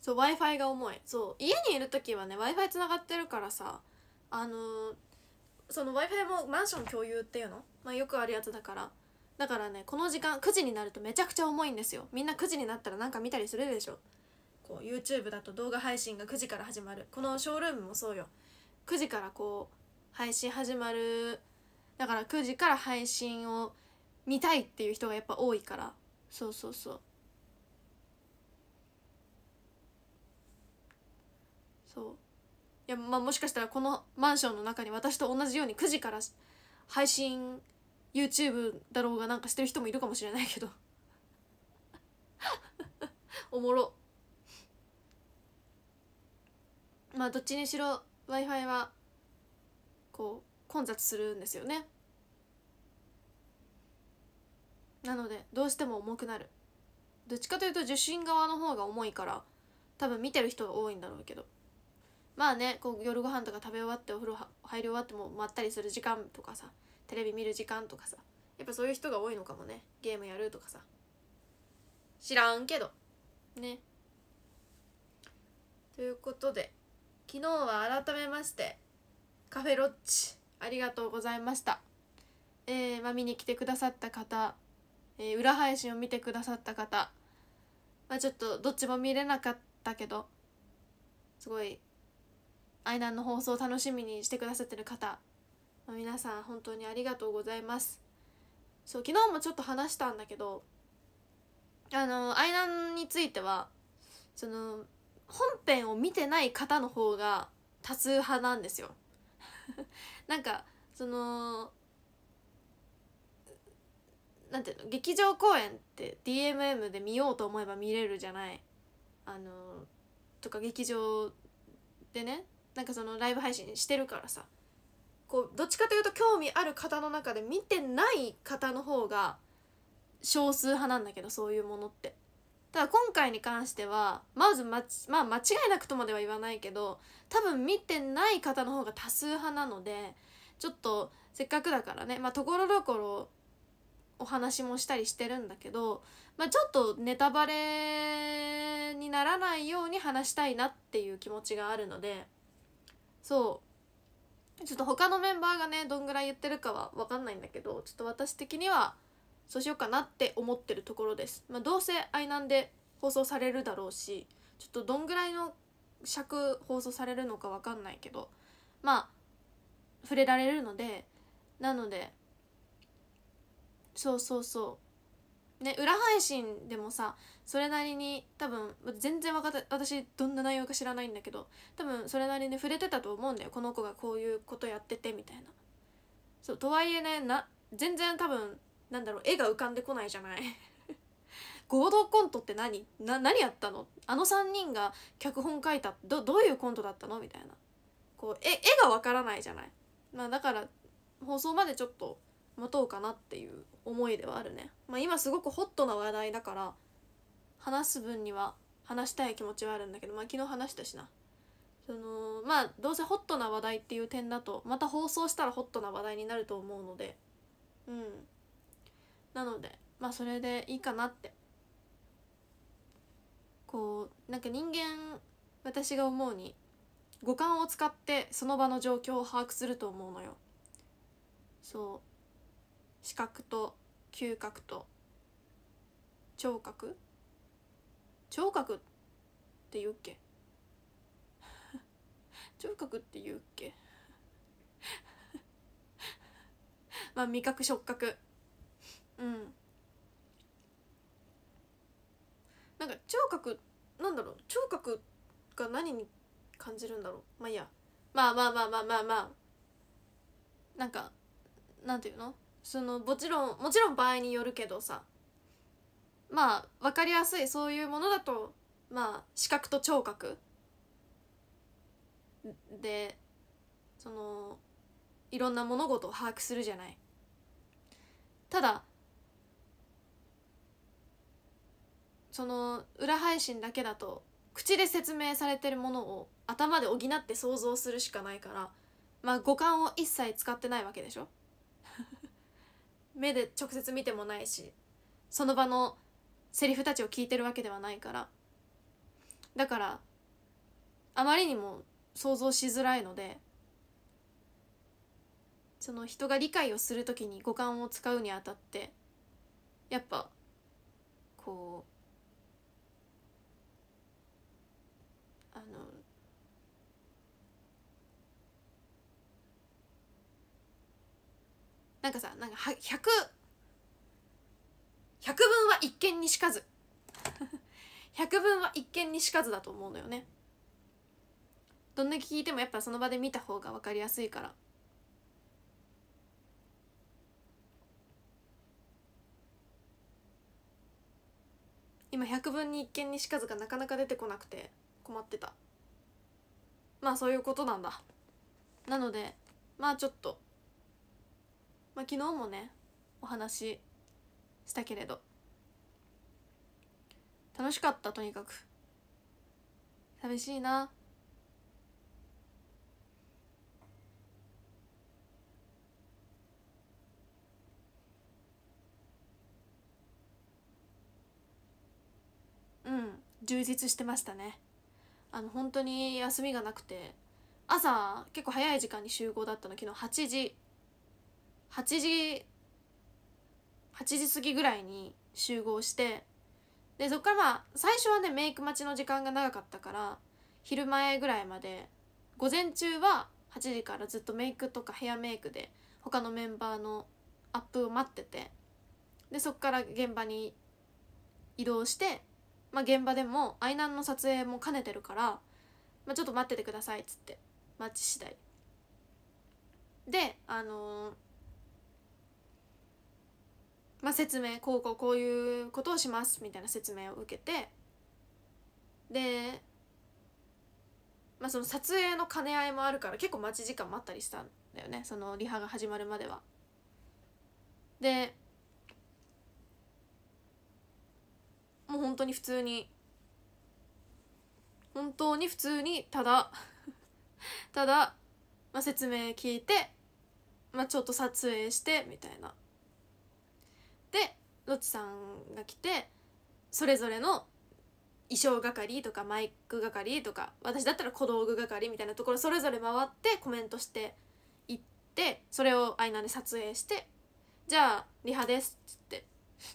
そう w i f i が重いそう家にいる時はね w i f i つながってるからさあのー、その w i f i もマンション共有っていうの、まあ、よくあるやつだからだからねこの時間9時になるとめちゃくちゃ重いんですよみんな9時になったらなんか見たりするでしょこう YouTube だと動画配信が9時から始まるこのショールームもそうよ9時からこう配信始まるだから9時から配信を見たいっていう人がやっぱ多いからそうそうそうそういやまあもしかしたらこのマンションの中に私と同じように9時から配信 YouTube だろうがなんかしてる人もいるかもしれないけど おもろまあどっちにしろ w i f i はこう混雑するんですよねなのでどうしても重くなるどっちかというと受信側の方が重いから多分見てる人が多いんだろうけど。まあねこう夜ご飯とか食べ終わってお風呂入り終わってもまったりする時間とかさテレビ見る時間とかさやっぱそういう人が多いのかもねゲームやるとかさ知らんけどねということで昨日は改めましてカフェロッチありがとうございましたえー、まあ、見に来てくださった方、えー、裏配信を見てくださった方まあちょっとどっちも見れなかったけどすごい愛南の放送を楽しみにしてくださってる方、皆さん本当にありがとうございますそう昨日もちょっと話したんだけどあの愛南についてはその本編を見てない方の方が多数派なんですよなんかそのなんていうの劇場公演って DMM で見ようと思えば見れるじゃないあのとか劇場でねなんかそのライブ配信してるからさこうどっちかというと興味ある方の中で見てない方の方が少数派なんだけどそういうものってただ今回に関してはまずままあ間違いなくとまでは言わないけど多分見てない方の方が多数派なのでちょっとせっかくだからねまところどころお話もしたりしてるんだけど、まあ、ちょっとネタバレにならないように話したいなっていう気持ちがあるので。そうちょっと他のメンバーがねどんぐらい言ってるかは分かんないんだけどちょっと私的にはそうしようかなって思ってるところです、まあ、どうせ愛なんで放送されるだろうしちょっとどんぐらいの尺放送されるのか分かんないけどまあ触れられるのでなのでそうそうそうね裏配信でもさそれなりに多分全然分かった私どんな内容か知らないんだけど多分それなりに触れてたと思うんだよこの子がこういうことやっててみたいな。そうとはいえねな全然多分なんだろう絵が浮かんでこないじゃない 合同コントって何な何やったのあの3人が脚本書いたどどういうコントだったのみたいなこう絵絵がわからないじゃない、まあ、だから放送までちょっと待とうかなっていう思いではあるね、まあ、今すごくホットな話題だから話す分には話したい気持ちはあるんだけど、まあ、昨日話したしなそのまあどうせホットな話題っていう点だとまた放送したらホットな話題になると思うのでうんなのでまあそれでいいかなってこうなんか人間私が思うに五感を使ってその場の状況を把握すると思うのよそう視覚と嗅覚と聴覚聴覚って言うっけ 聴覚って言うっけ まあ味覚触覚うんなんか聴覚なんだろう聴覚が何に感じるんだろうまあいいやまあまあまあまあまあまあなんかなんていうのそのもちろんもちろん場合によるけどさまあ分かりやすいそういうものだとまあ視覚と聴覚でそのいろんな物事を把握するじゃない。ただその裏配信だけだと口で説明されてるものを頭で補って想像するしかないからまあ五感を一切使ってないわけでしょ 目で直接見てもないしその場のセリフたちを聞いてるわけではないからだからあまりにも想像しづらいのでその人が理解をする時に五感を使うにあたってやっぱこうあのなんかさなんか100百聞は一見にしかず 百聞は一見にしかずだと思うのよねどんだけ聞いてもやっぱその場で見た方が分かりやすいから今百分に一見にしかずがなかなか出てこなくて困ってたまあそういうことなんだなのでまあちょっとまあ昨日もねお話したけれど楽しかったとにかく寂しいなうん充実してましたねあの本当に休みがなくて朝結構早い時間に集合だったの昨日8時8時8時過ぎぐらいに集合してでそっからまあ最初はねメイク待ちの時間が長かったから昼前ぐらいまで午前中は8時からずっとメイクとかヘアメイクで他のメンバーのアップを待っててでそっから現場に移動して、まあ、現場でも愛南の撮影も兼ねてるから、まあ、ちょっと待っててくださいっつって待ち次第であのーまあ、説明こうこうこういうことをしますみたいな説明を受けてで、まあ、その撮影の兼ね合いもあるから結構待ち時間もあったりしたんだよねそのリハが始まるまでは。でもう本当に普通に本当に普通にただただ、まあ、説明聞いて、まあ、ちょっと撮影してみたいなロッチさんが来てそれぞれの衣装係とかマイク係とか私だったら小道具係みたいなところそれぞれ回ってコメントしていってそれをアイナで撮影して「じゃあリハです」っつって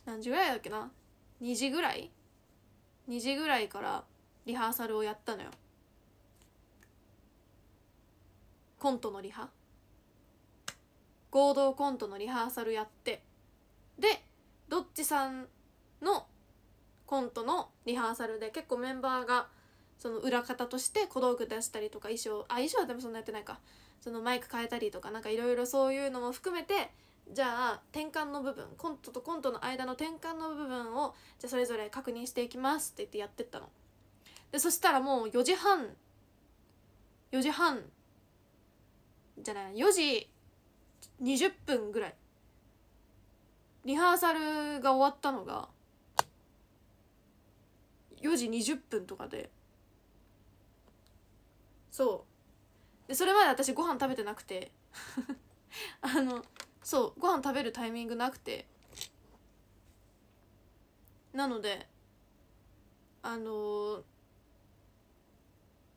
何時ぐらいだっけな2時ぐらい2時ぐらいからリハーサルをやったのよコントのリハ合同コントのリハーサルやってでどっちさんのコントのリハーサルで結構メンバーがその裏方として小道具出したりとか衣装あ衣装はでもそんなやってないかそのマイク変えたりとかなんかいろいろそういうのも含めてじゃあ転換の部分コントとコントの間の転換の部分をじゃあそれぞれ確認していきますって言ってやってったの。でそしたらもう4時半4時半じゃない4時20分ぐらいリハーサルが終わったのが4時20分とかでそうでそれまで私ご飯食べてなくて あのそうご飯食べるタイミングなくてなのであのー、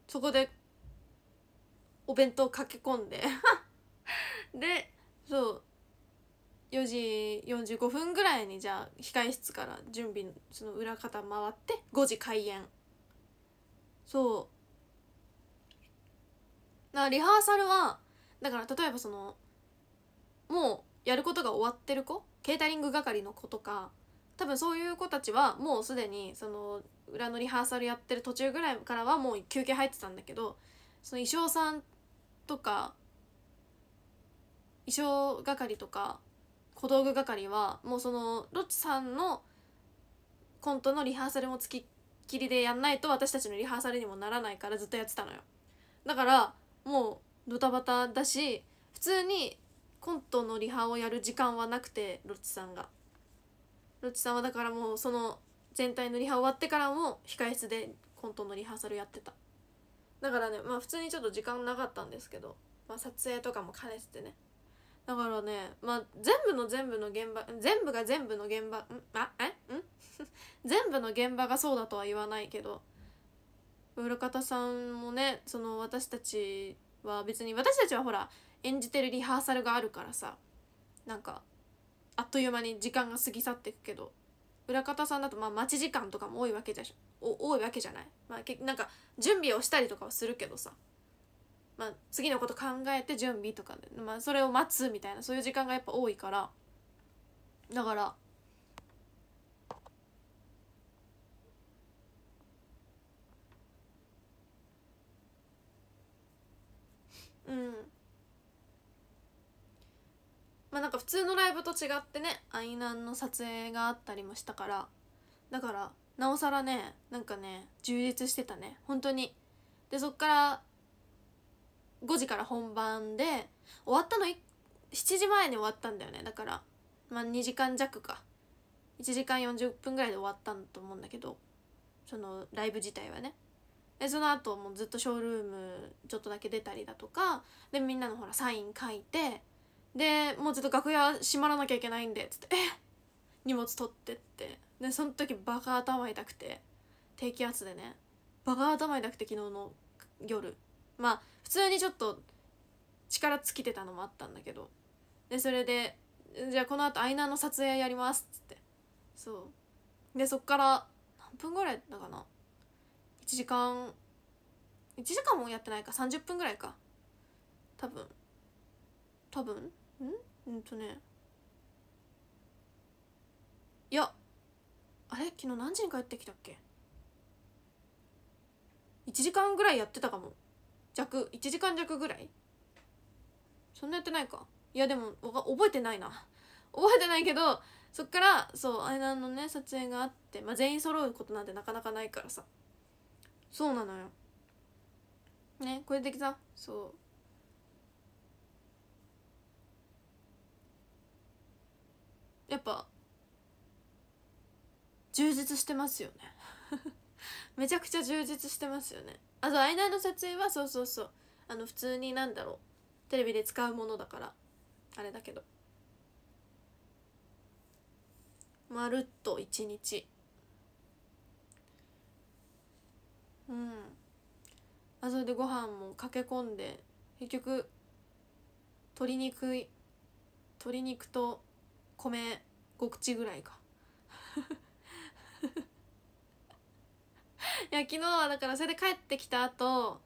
そこでお弁当駆け込んで でそう4時45分ぐらいにじゃあ控え室から準備その裏方回って5時開演そうだリハーサルはだから例えばそのもうやることが終わってる子ケータリング係の子とか多分そういう子たちはもうすでにその裏のリハーサルやってる途中ぐらいからはもう休憩入ってたんだけどその衣装さんとか衣装係とか小道具係はもうそのロッチさんのコントのリハーサルもつきっきりでやんないと私たちのリハーサルにもならないからずっとやってたのよだからもうドタバタだし普通にコントのリハをやる時間はなくてロッチさんがロッチさんはだからもうその全体のリハ終わってからも控室でコントのリハーサルやってただからねまあ普通にちょっと時間なかったんですけど、まあ、撮影とかも兼ねててねだからねまあ全部の全部の現場全部が全部の現場んあえん 全部の現場がそうだとは言わないけど裏方さんもねその私たちは別に私たちはほら演じてるリハーサルがあるからさなんかあっという間に時間が過ぎ去っていくけど裏方さんだとまあ待ち時間とかも多いわけじゃ多いわけじゃない、まあ、けなんか準備をしたりとかはするけどさまあ、次のこと考えて準備とか、まあ、それを待つみたいなそういう時間がやっぱ多いからだからうんまあなんか普通のライブと違ってねアイナンの撮影があったりもしたからだからなおさらねなんかね充実してたね本当にでそっから5時から本番で終わったの7時前に終わったんだよねだからまあ2時間弱か1時間40分ぐらいで終わったんだと思うんだけどそのライブ自体はねでその後もうずっとショールームちょっとだけ出たりだとかでみんなのほらサイン書いてでもうちょっと楽屋閉まらなきゃいけないんでっつって「え荷物取って」ってでその時バカ頭痛くて低気圧でねバカ頭痛くて昨日の夜。まあ普通にちょっと力尽きてたのもあったんだけどでそれで「じゃあこの後アイナの撮影やります」っつってそうでそっから何分ぐらいだかな1時間1時間もやってないか30分ぐらいか多分多分んうんとねいやあれ昨日何時に帰ってきたっけ1時間ぐらいやってたかも弱1時間弱ぐらいそんなやってないかいやでも覚えてないな覚えてないけどそっからそう間のね撮影があって、まあ、全員揃うことなんてなかなかないからさそうなのよねこれでさそうやっぱ充実してますよね めちゃくちゃ充実してますよねあそうアイナの撮影はそうそうそうあの普通になんだろうテレビで使うものだからあれだけどまるっと一日うんあそれでご飯も駆け込んで結局鶏肉鶏肉と米5口ぐらいかいや昨日はだからそれで帰ってきた後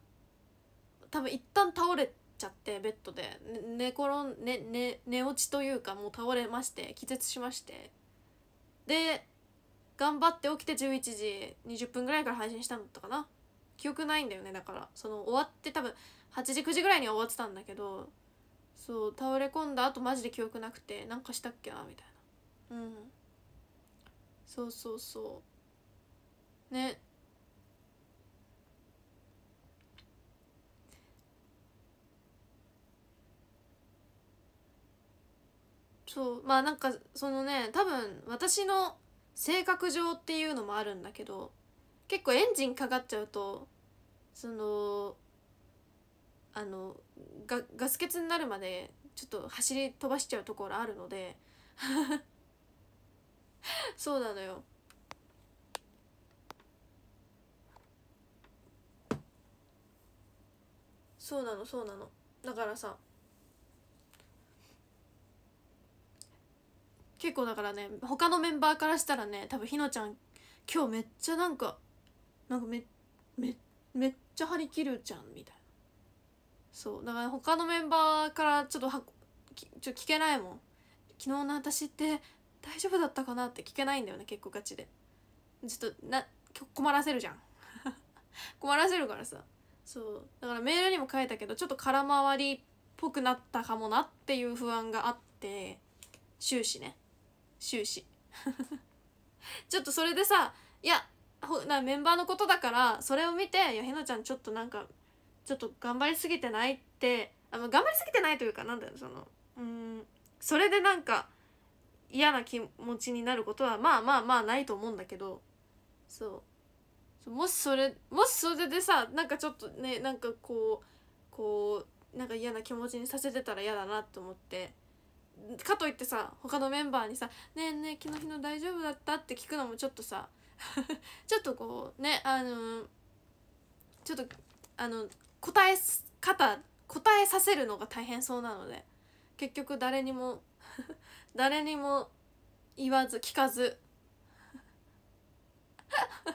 多分一旦倒れちゃってベッドで寝転ん、ねね、寝落ちというかもう倒れまして気絶しましてで頑張って起きて11時20分ぐらいから配信したんだったかな記憶ないんだよねだからその終わって多分8時9時ぐらいには終わってたんだけどそう倒れ込んだあとマジで記憶なくてなんかしたっけなみたいなうんそうそうそうねそうまあなんかそのね多分私の性格上っていうのもあるんだけど結構エンジンかかっちゃうとそのあのがガス欠になるまでちょっと走り飛ばしちゃうところあるので そうなのよ。そうなのそうなのだからさ結構だからね他のメンバーからしたらね多分ひのちゃん今日めっちゃなんかなんかめめめっちゃ張り切るじゃんみたいなそうだから他のメンバーからちょっとはちょ聞けないもん昨日の私って大丈夫だったかなって聞けないんだよね結構ガチでちょっとな困らせるじゃん 困らせるからさそうだからメールにも書いたけどちょっと空回りっぽくなったかもなっていう不安があって終始ね終始 ちょっとそれでさいやほなメンバーのことだからそれを見て「いやひなちゃんちょっとなんかちょっと頑張りすぎてない」ってあの頑張りすぎてないというかなんだよそのうんそれでなんか嫌な気持ちになることはまあまあまあないと思うんだけどそうもしそれもしそれでさなんかちょっとねなんかこうこうなんか嫌な気持ちにさせてたら嫌だなと思ってかといってさ他のメンバーにさ「ねえねえ昨日日の大丈夫だった?」って聞くのもちょっとさ ちょっとこうねあのちょっとあの答え方答えさせるのが大変そうなので結局誰にも 誰にも言わず聞かず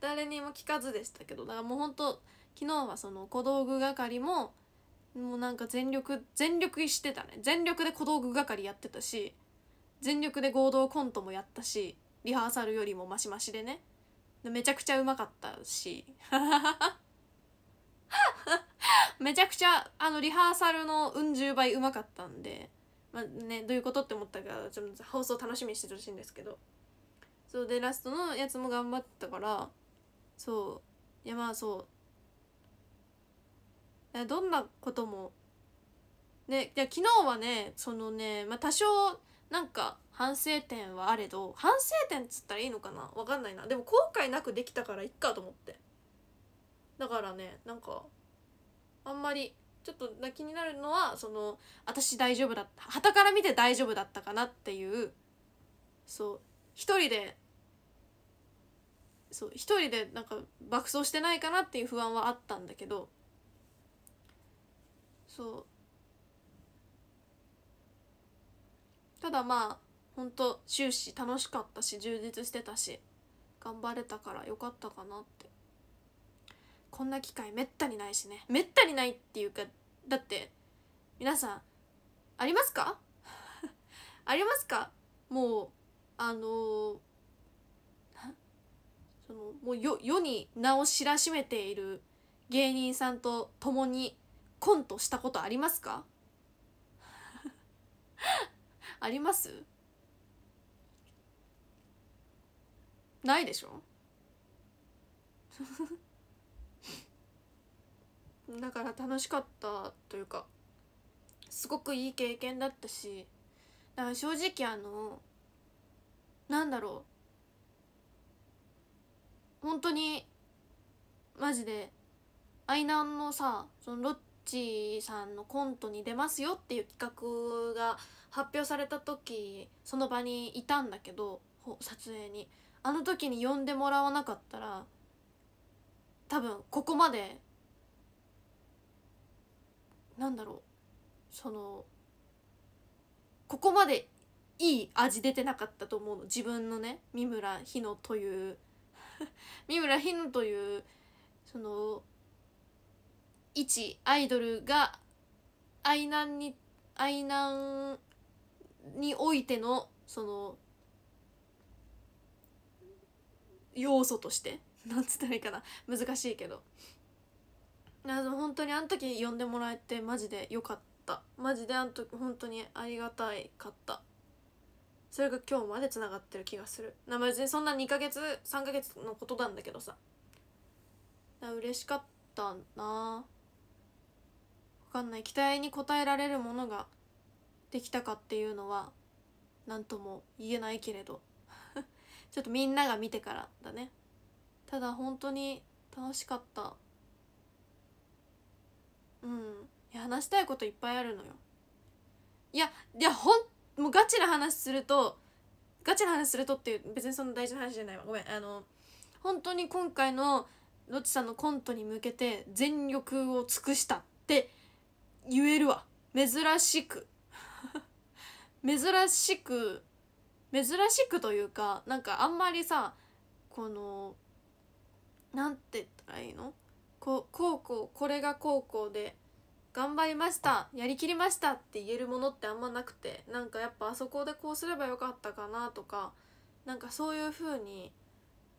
誰にも聞かずでしたけどだからもうほんと昨日はその小道具係ももうなんか全力全力してたね全力で小道具係やってたし全力で合同コントもやったしリハーサルよりもマシマシでねめちゃくちゃうまかったし めちゃくちゃあのリハーサルのうん十倍うまかったんで、まあね、どういうことって思ったかちょっと放送楽しみにしててほしいんですけどそうでラストのやつも頑張ったからそういやまあそうどんなこともね、で昨日はねそのね、まあ、多少なんか反省点はあれど反省点っつったらいいのかなわかんないなでも後悔なくできたからいっかと思ってだからねなんかあんまりちょっと気になるのはその私大丈夫だったたから見て大丈夫だったかなっていうそう一人でそう一人でなんか爆走してないかなっていう不安はあったんだけどそうただまあほんと終始楽しかったし充実してたし頑張れたからよかったかなってこんな機会めったにないしねめったにないっていうかだって皆さんありますか ありますかもうあのー、そのもう世に名を知らしめている芸人さんと共にコントしたことありますか ありますないでしょ だから楽しかったというかすごくいい経験だったしだから正直あのなんだろう本当にマジでアイナンのさそのロッちさんのコントに出ますよっていう企画が発表された時その場にいたんだけど撮影にあの時に呼んでもらわなかったら多分ここまでなんだろうそのここまでいい味出てなかったと思うの自分のね三村日野という 三村日野というその一アイドルが愛難に愛難においてのその要素としてなんつったらいいかな難しいけどあの本当にあの時呼んでもらえてマジでよかったマジであの時本当にありがたいかったそれが今日までつながってる気がするな別にそんな2ヶ月3ヶ月のことなんだけどさ嬉しかったなかんない期待に応えられるものができたかっていうのは何とも言えないけれど ちょっとみんなが見てからだねただ本当に楽しかったうんいや話したいこといっぱいあるのよいやいやほんもうガチな話するとガチな話するとっていう別にそんな大事な話じゃないわごめんあの本当に今回のロッチさんのコントに向けて全力を尽くしたって言えるわ珍しく 珍しく珍しくというかなんかあんまりさこのなんて言ったらいいのここうこうこれがこうこうで頑張りましたやりきりましたって言えるものってあんまなくてなんかやっぱあそこでこうすればよかったかなとかなんかそういう風に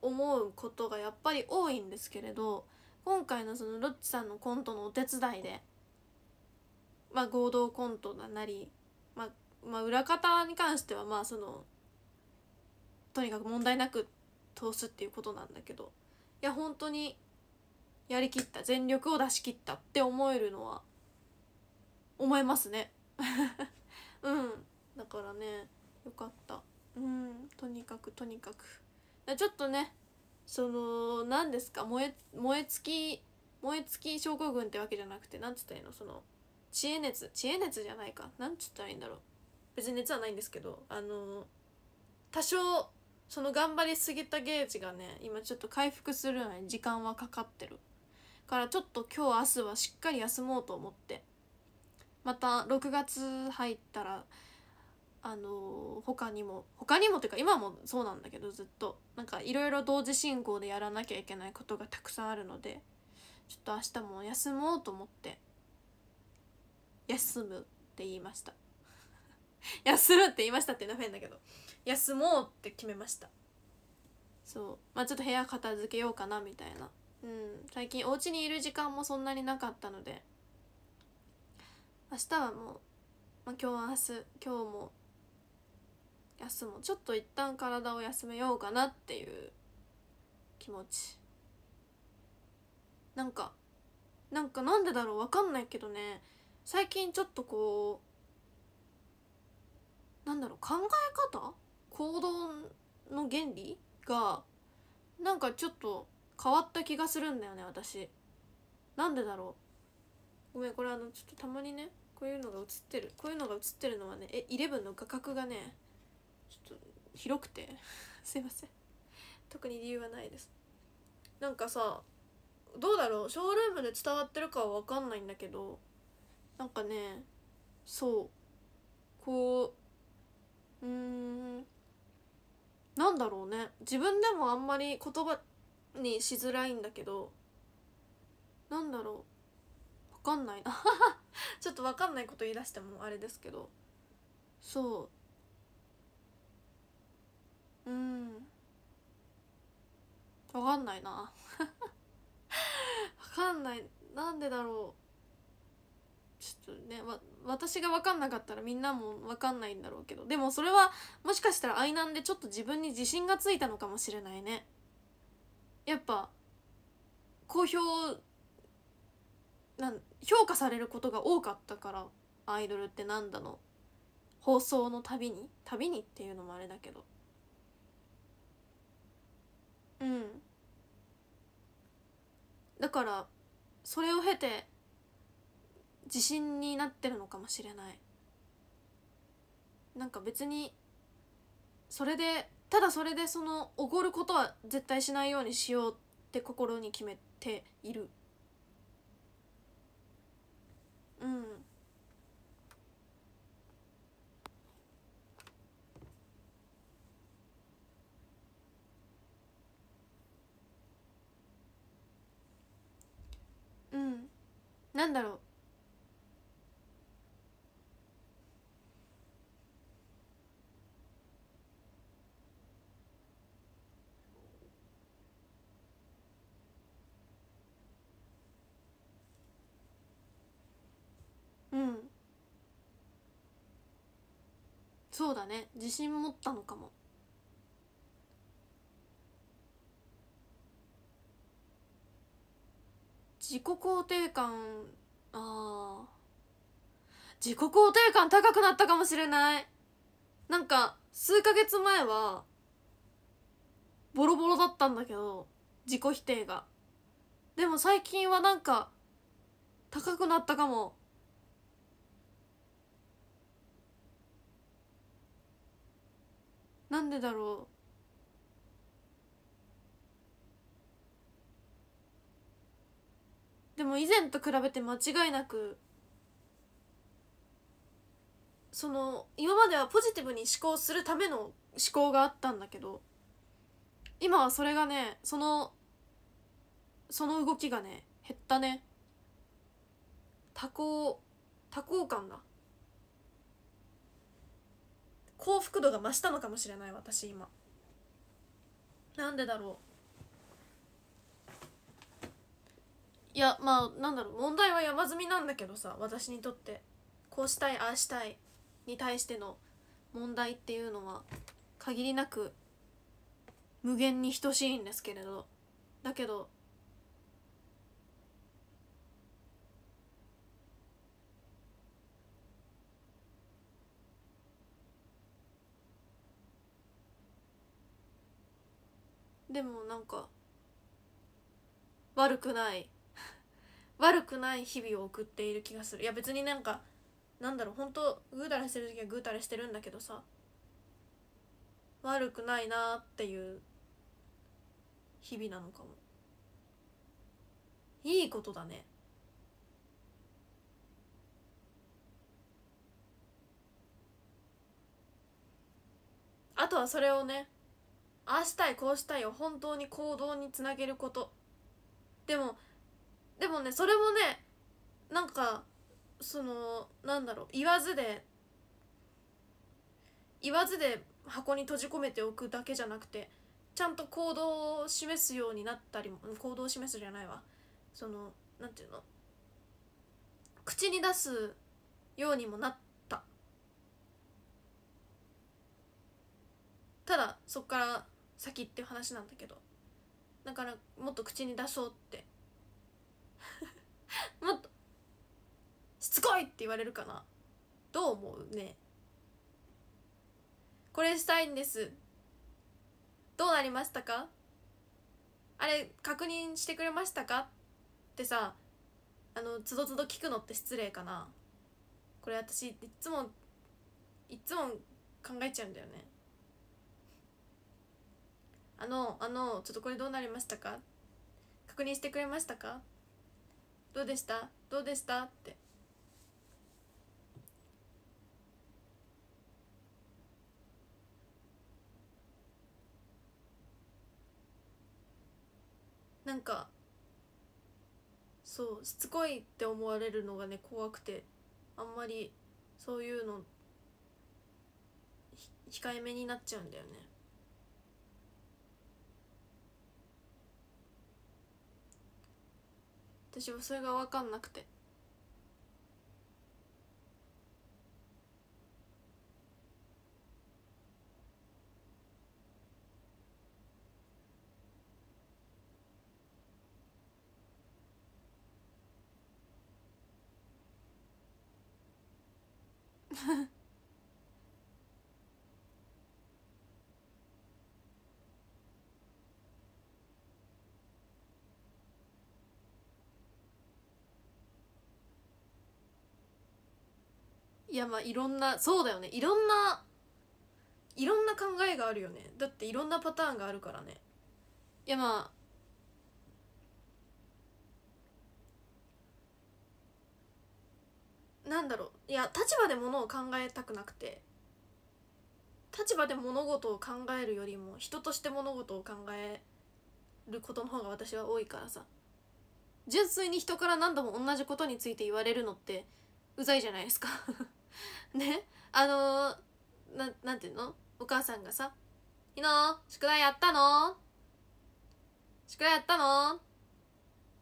思うことがやっぱり多いんですけれど今回のそのロッチさんのコントのお手伝いでまあ、合同コントなり、まあ、まあ、裏方に関してはまあそのとにかく問題なく通すっていうことなんだけどいや本当にやりきった全力を出し切ったって思えるのは思いますね うんだからねよかったうんとにかくとにかくちょっとねその何ですか燃え燃え尽き燃え尽き症候群ってわけじゃなくて何つったらいいのその知恵熱知恵熱じゃないかなんつったらいいんだろう別に熱はないんですけどあの多少その頑張りすぎたゲージがね今ちょっと回復するのに時間はかかってるからちょっと今日明日はしっかり休もうと思ってまた6月入ったらあの他にも他にもっていうか今もそうなんだけどずっとなんかいろいろ同時進行でやらなきゃいけないことがたくさんあるのでちょっと明日も休もうと思って休むって言いました 休むって言いましたっていうのは変だけど休もうって決めましたそうまあちょっと部屋片付けようかなみたいなうん最近お家にいる時間もそんなになかったので明日はもう、まあ、今日明日今日も休もうちょっと一旦体を休めようかなっていう気持ちなんかなんかなんでだろうわかんないけどね最近ちょっとこうなんだろう考え方行動の原理がなんかちょっと変わった気がするんだよね私なんでだろうごめんこれあのちょっとたまにねこういうのが映ってるこういうのが映ってるのはねえイレブンの画角がねちょっと広くて すいません特に理由はないですなんかさどうだろうショールームで伝わってるかは分かんないんだけどなんかねそうこううんなんだろうね自分でもあんまり言葉にしづらいんだけどなんだろうわかんないな ちょっとわかんないこと言い出してもあれですけどそううんわかんないな わかんないなんでだろうちょっとね私が分かんなかったらみんなも分かんないんだろうけどでもそれはもしかしたら愛なんでちょっと自分に自信がついたのかもしれないねやっぱ好評なん評価されることが多かったからアイドルってなんだの放送のたびにたびにっていうのもあれだけどうんだからそれを経て自信になってるのかもしれないなんか別にそれでただそれでそのおごることは絶対しないようにしようって心に決めているうんうんなんだろううんそうだね自信持ったのかも自己肯定感あ自己肯定感高くなったかもしれないなんか数ヶ月前はボロボロだったんだけど自己否定がでも最近はなんか高くなったかもなんでだろうでも以前と比べて間違いなくその今まではポジティブに思考するための思考があったんだけど今はそれがねそのその動きがね減ったね多幸多幸感が幸福度が増したのかもしれない私今なんでだろういやまあなんだろう問題は山積みなんだけどさ私にとってこうしたいああしたいに対しての問題っていうのは限りなく無限に等しいんですけれどだけどでもなんか悪くない 悪くない日々を送っている気がするいや別になんかなんだろう本当グうたらしてる時はぐーたらしてるんだけどさ悪くないなっていう日々なのかもいいことだねあとはそれをねああしたいこうしたいを本当に行動につなげることでもでもねそれもねなんかそのなんだろう言わずで言わずで箱に閉じ込めておくだけじゃなくてちゃんと行動を示すようになったりも行動を示すじゃないわそのなんていうの口に出すようにもなったただそっから先っていう話なんだけどだからもっと口に出そうって もっとしつこいって言われるかなどう思うねこれしたいんですどうなりましたかあれ確認してくれましたかってさあのつどつど聞くのって失礼かなこれ私いっつもいっつも考えちゃうんだよねあのあのちょっとこれどうなりましたか確認してくれましたかどうでしたどうでしたってなんかそうしつこいって思われるのがね怖くてあんまりそういうの控えめになっちゃうんだよね私はそれが分かんなくて いやまあいろんなそうだよねいろんないろんな考えがあるよねだっていろんなパターンがあるからねいやまあなんだろういや立場でものを考えたくなくて立場で物事を考えるよりも人として物事を考えることの方が私は多いからさ純粋に人から何度も同じことについて言われるのってうざいじゃないですか ねあのー、ななんていうのお母さんがさ「昨日宿題やったの宿題やったの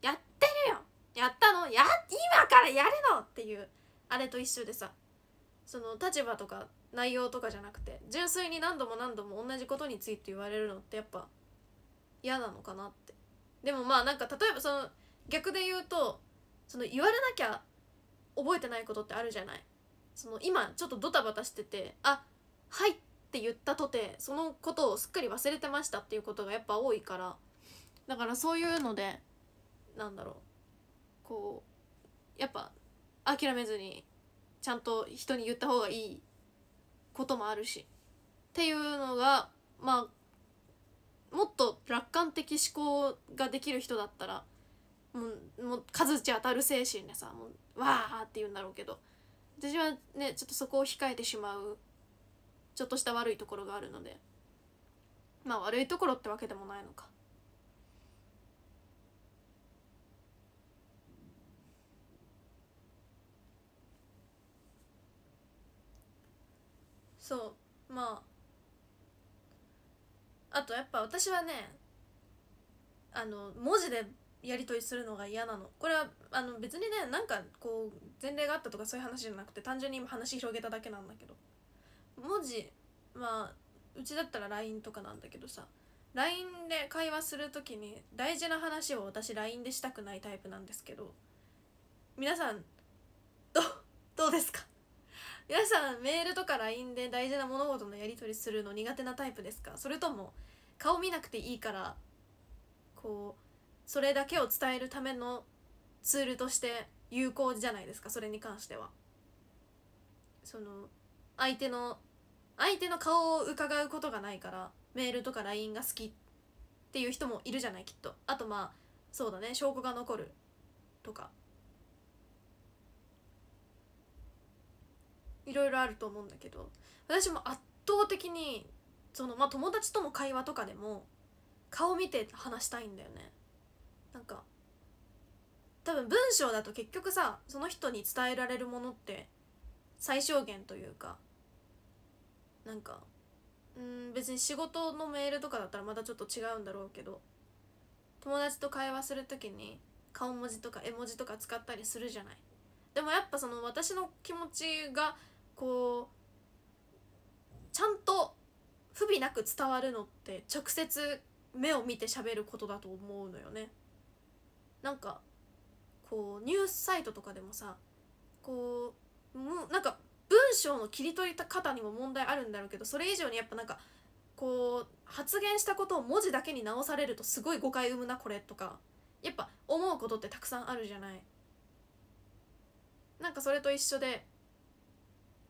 やってるよやったのや今からやるの!」っていうあれと一緒でさその立場とか内容とかじゃなくて純粋に何度も何度も同じことについて言われるのってやっぱ嫌なのかなってでもまあなんか例えばその逆で言うとその言われなきゃ覚えてないことってあるじゃないその今ちょっとドタバタしててあはいって言ったとてそのことをすっかり忘れてましたっていうことがやっぱ多いからだからそういうのでなんだろうこうやっぱ諦めずにちゃんと人に言った方がいいこともあるしっていうのがまあもっと楽観的思考ができる人だったらもうもう数値当たる精神でさもうわーって言うんだろうけど。私はねちょっとそこを控えてしまうちょっとした悪いところがあるのでまあ悪いところってわけでもないのか。そうまああとやっぱ私はねあの文字でやり取りするのが嫌なのこれはあの別にねなんかこう前例があったとかそういう話じゃなくて単純に今話広げただけなんだけど文字まあうちだったら LINE とかなんだけどさ LINE で会話する時に大事な話を私 LINE でしたくないタイプなんですけど皆さんどどうですか皆さんメールとか LINE で大事な物事のやり取りするの苦手なタイプですかそれとも顔見なくていいからこうそれだけを伝えるためのツールとして有効じゃないですかそれに関してはその相手の相手の顔を伺うことがないからメールとか LINE が好きっていう人もいるじゃないきっとあとまあそうだね証拠が残るとかいろいろあると思うんだけど私も圧倒的にそのまあ友達とも会話とかでも顔見て話したいんだよねなんか多分文章だと結局さその人に伝えられるものって最小限というかなんかうん別に仕事のメールとかだったらまたちょっと違うんだろうけど友達と会話する時に顔文字とか絵文字とか使ったりするじゃないでもやっぱその私の気持ちがこうちゃんと不備なく伝わるのって直接目を見て喋ることだと思うのよねなんかこうニュースサイトとかでもさこうむなんか文章の切り取り方にも問題あるんだろうけどそれ以上にやっぱなんかこう発言したことを文字だけに直されるとすごい誤解生むなこれとかやっぱ思うことってたくさんあるじゃないなんかそれと一緒で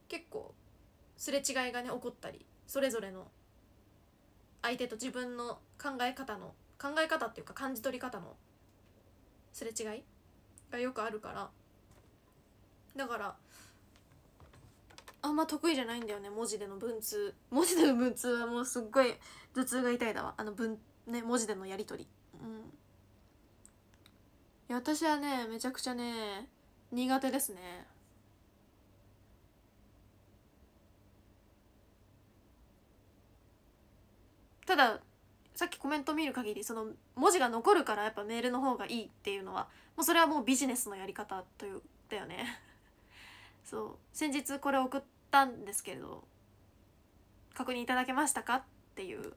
結構すれ違いがね起こったりそれぞれの相手と自分の考え方の考え方っていうか感じ取り方のすれ違いがよくあるからだからあんま得意じゃないんだよね文字での文通文字での文通はもうすっごい頭痛が痛いだわあの文ね文字でのやり取りうんいや私はねめちゃくちゃね苦手ですねたださっきコメント見る限りその文字が残るからやっぱメールの方がいいっていうのはもうそれはもうビジネスのやり方というだよね そう先日これ送ったんですけれど確認いただけましたかっていう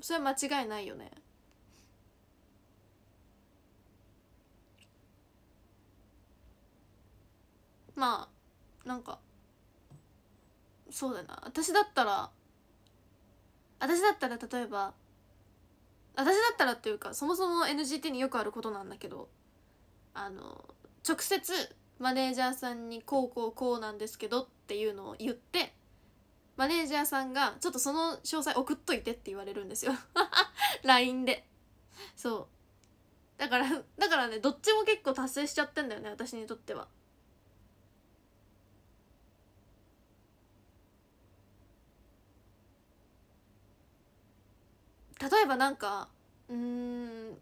それは間違いないよねまあなんかそうだな私だったら私だったら例えば私だったらっていうかそもそも NGT によくあることなんだけどあの直接マネージャーさんにこうこうこうなんですけどっていうのを言ってマネージャーさんがちょっとその詳細送っといてって言われるんですよ LINE でそうだからだからねどっちも結構達成しちゃってんだよね私にとっては例えばなんかうん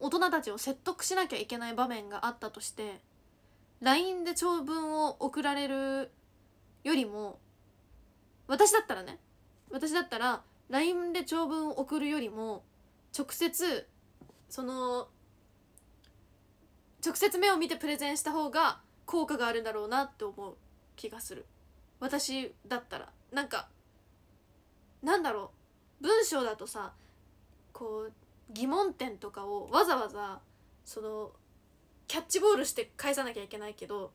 大人たちを説得しなきゃいけない場面があったとして LINE で長文を送られるよりも私だったらね私だったら LINE で長文を送るよりも直接その直接目を見てプレゼンした方が効果があるんだろうなって思う気がする私だったらなんかなんだろう文章だとさこう疑問点とかをわざわざそのキャッチボールして返さなきゃいけないけど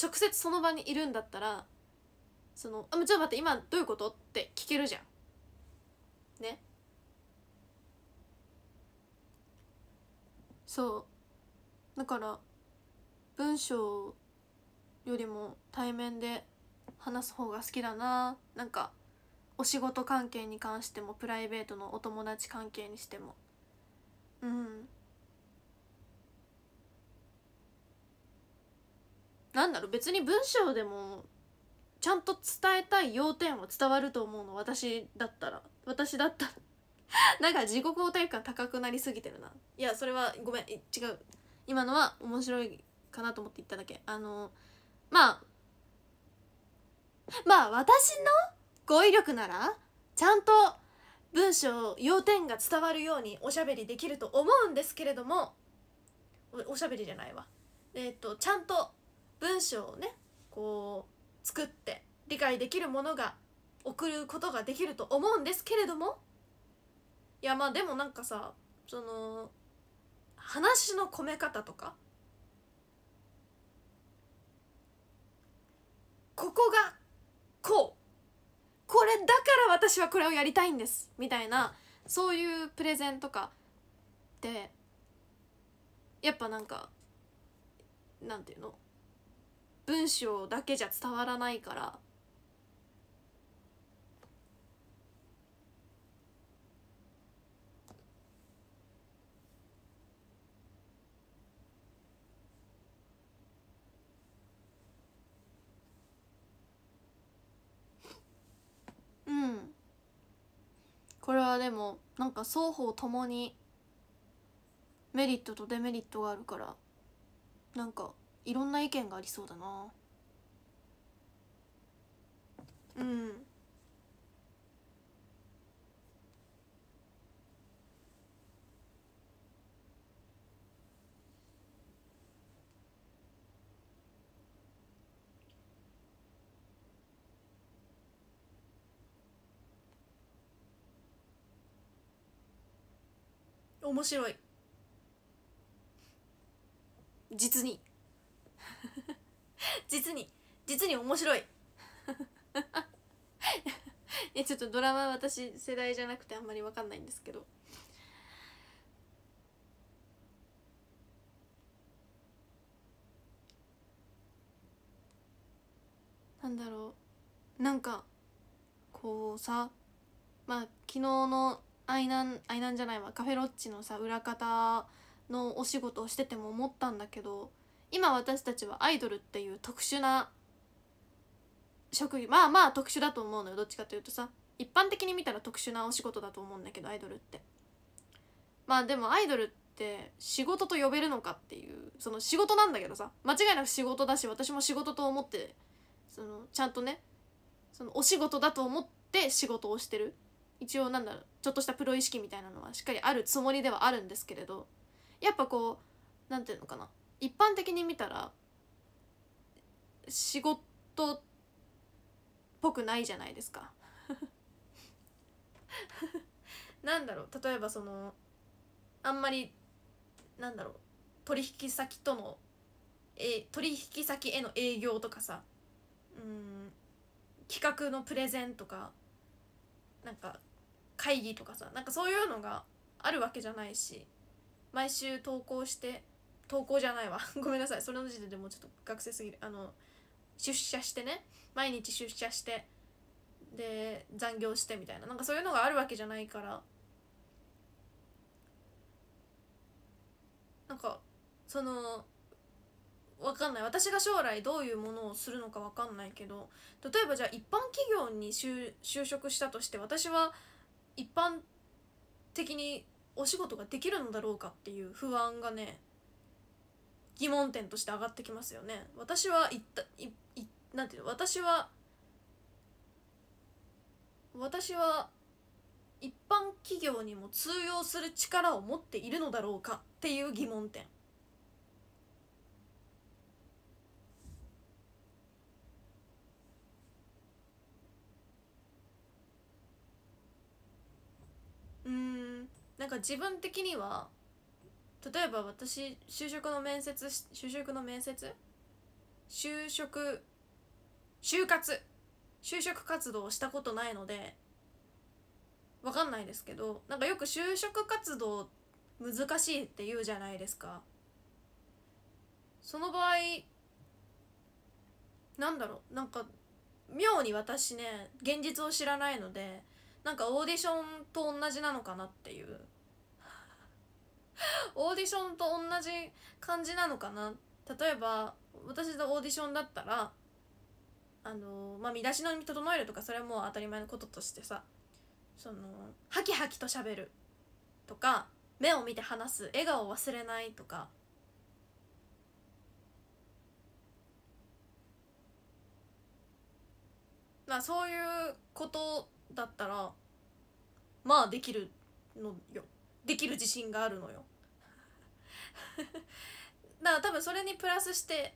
直接その場にいるんだったらその「あちょっと待って今どういうこと?」って聞けるじゃん。ね。そうだから文章よりも対面で話す方が好きだななんかお仕事関係に関してもプライベートのお友達関係にしてもうんなんだろう別に文章でもちゃんと伝えたい要点は伝わると思うの私だったら私だったら なんか自己肯定感高くなりすぎてるないやそれはごめん違う今のは面白いかなと思って言っただけあのまあまあ私の語彙力ならちゃんと文章要点が伝わるようにおしゃべりできると思うんですけれどもおしゃべりじゃないわえっ、ー、とちゃんと文章をねこう作って理解できるものが送ることができると思うんですけれどもいやまあでもなんかさその話の込め方とかここがこうこれだから私はこれをやりたいんですみたいなそういうプレゼンとかってやっぱなんかなんていうの文章だけじゃ伝わらないからうんこれはでもなんか双方ともにメリットとデメリットがあるからなんかいろんな意見がありそうだなうん面白い実に 実に実に面白い えちょっとドラマ私世代じゃなくてあんまり分かんないんですけどなんだろうなんかこうさまあ昨日のアイナンじゃないわカフェロッチのさ裏方のお仕事をしてても思ったんだけど今私たちはアイドルっていう特殊な職業まあまあ特殊だと思うのよどっちかというとさ一般的に見たら特殊なお仕事だと思うんだけどアイドルってまあでもアイドルって仕事と呼べるのかっていうその仕事なんだけどさ間違いなく仕事だし私も仕事と思ってそのちゃんとねそのお仕事だと思って仕事をしてる一応なんだろうちょっとしたプロ意識みたいなのはしっかりあるつもりではあるんですけれどやっぱこう何て言うのかな一般的に見たら仕事っぽくないじゃないですか なんだろう例えばそのあんまりなんだろう取引先とのえ取引先への営業とかさうん企画のプレゼンとかなんか会議とかさなんかそういうのがあるわけじゃないし毎週投稿して投稿じゃないわ ごめんなさいそれの時点でもうちょっと学生すぎるあの出社してね毎日出社してで残業してみたいななんかそういうのがあるわけじゃないからなんかその分かんない私が将来どういうものをするのか分かんないけど例えばじゃあ一般企業に就職したとして私は一般的にお仕事ができるのだろうかっていう不安がね疑問点として上がってきますよね私はいったいいなんていうの私は私は一般企業にも通用する力を持っているのだろうかっていう疑問点うんなんか自分的には例えば私就職の面接就職の面接就職就活就職活動をしたことないので分かんないですけどなんかよく就職活動難しいって言うじゃないですかその場合なんだろうなんか妙に私ね現実を知らないのでなんかオーディションと同じなのかなっていう オーディションと同じ感じなのかな例えば私のオーディションだったらあのまあ身だしのみ整えるとかそれはもう当たり前のこととしてさそのハキハキと喋るとか目を見て話す笑顔を忘れないとかまあそういうことだったらまあできるのよできる自信があるのよ だから多分それにプラスして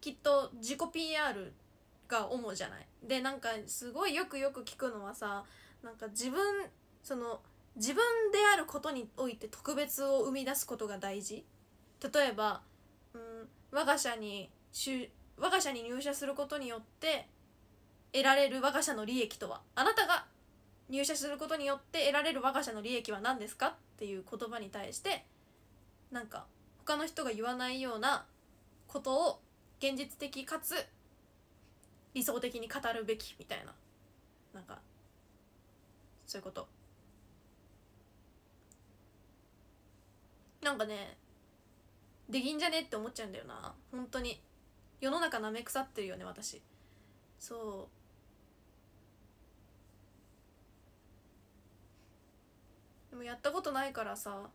きっと自己 PR が主じゃないでなんかすごいよくよく聞くのはさなんか自分その自分であることにおいて特別を生み出すことが大事例えば、うん、我が社に就我が社に入社することによって得られる我が社の利益とはあなたが入社することによって得られる我が社の利益は何ですかっていう言葉に対してなんか他の人が言わないようなことを現実的かつ理想的に語るべきみたいななんかそういうことなんかねできんじゃねって思っちゃうんだよな本当に世の中なめ腐ってるよね私そうでもやったことないからさ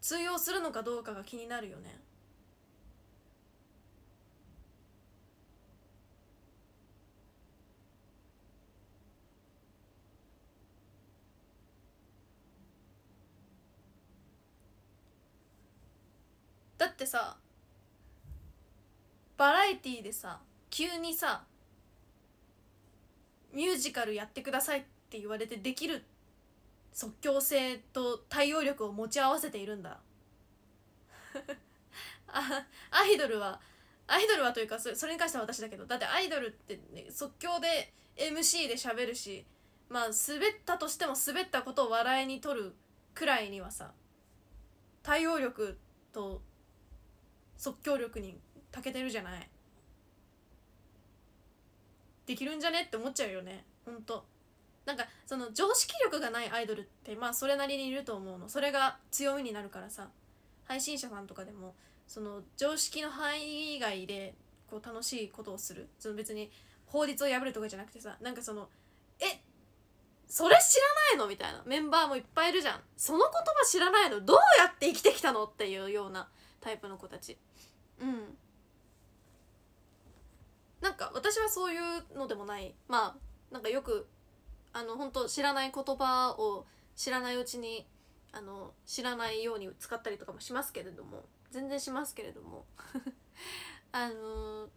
通用するのかどうかが気になるよねだってさバラエティーでさ急にさミュージカルやってくださいって言われてできる即興性と対応力を持ち合わせているんだ あアイドルはアイドルはというかそれに関しては私だけどだってアイドルって、ね、即興で MC で喋るしまあ滑ったとしても滑ったことを笑いにとるくらいにはさ対応力と即興力にたけてるじゃないできるんじゃねって思っちゃうよねほんとなんかその常識力がないアイドルってまあそれなりにいると思うのそれが強みになるからさ配信者さんとかでもその常識の範囲以外でこう楽しいことをするその別に法律を破るとかじゃなくてさなんかそのえそれ知らないのみたいなメンバーもいっぱいいるじゃんその言葉知らないのどうやって生きてきたのっていうようなタイプの子たちうんなんか私はそういうのでもないまあなんかよくあの本当知らない言葉を知らないうちにあの知らないように使ったりとかもしますけれども全然しますけれども あのー、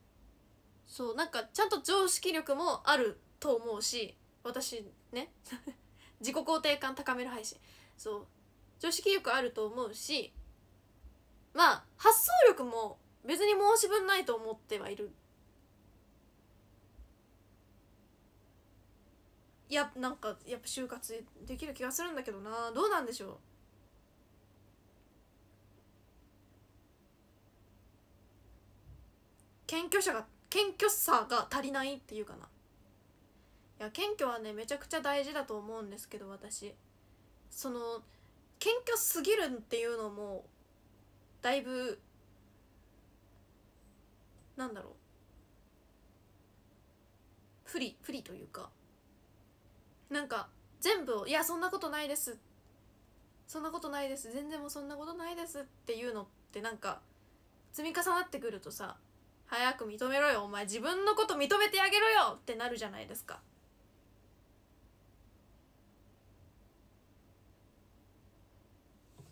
そうなんかちゃんと常識力もあると思うし私ね 自己肯定感高める配信そう常識力あると思うしまあ発想力も別に申し分ないと思ってはいるいやなんかやっぱ就活できる気がするんだけどなどうなんでしょう謙虚者が謙虚さが足りないっていうかないや謙虚はねめちゃくちゃ大事だと思うんですけど私その謙虚すぎるっていうのもだいぶなんだろう不利不利というかなんか全部「いやそんなことないです」そんなことないです全然もうそんなことないですっていうのってなんか積み重なってくるとさ早く認めろよお前自分のこと認めてあげろよってなるじゃないですか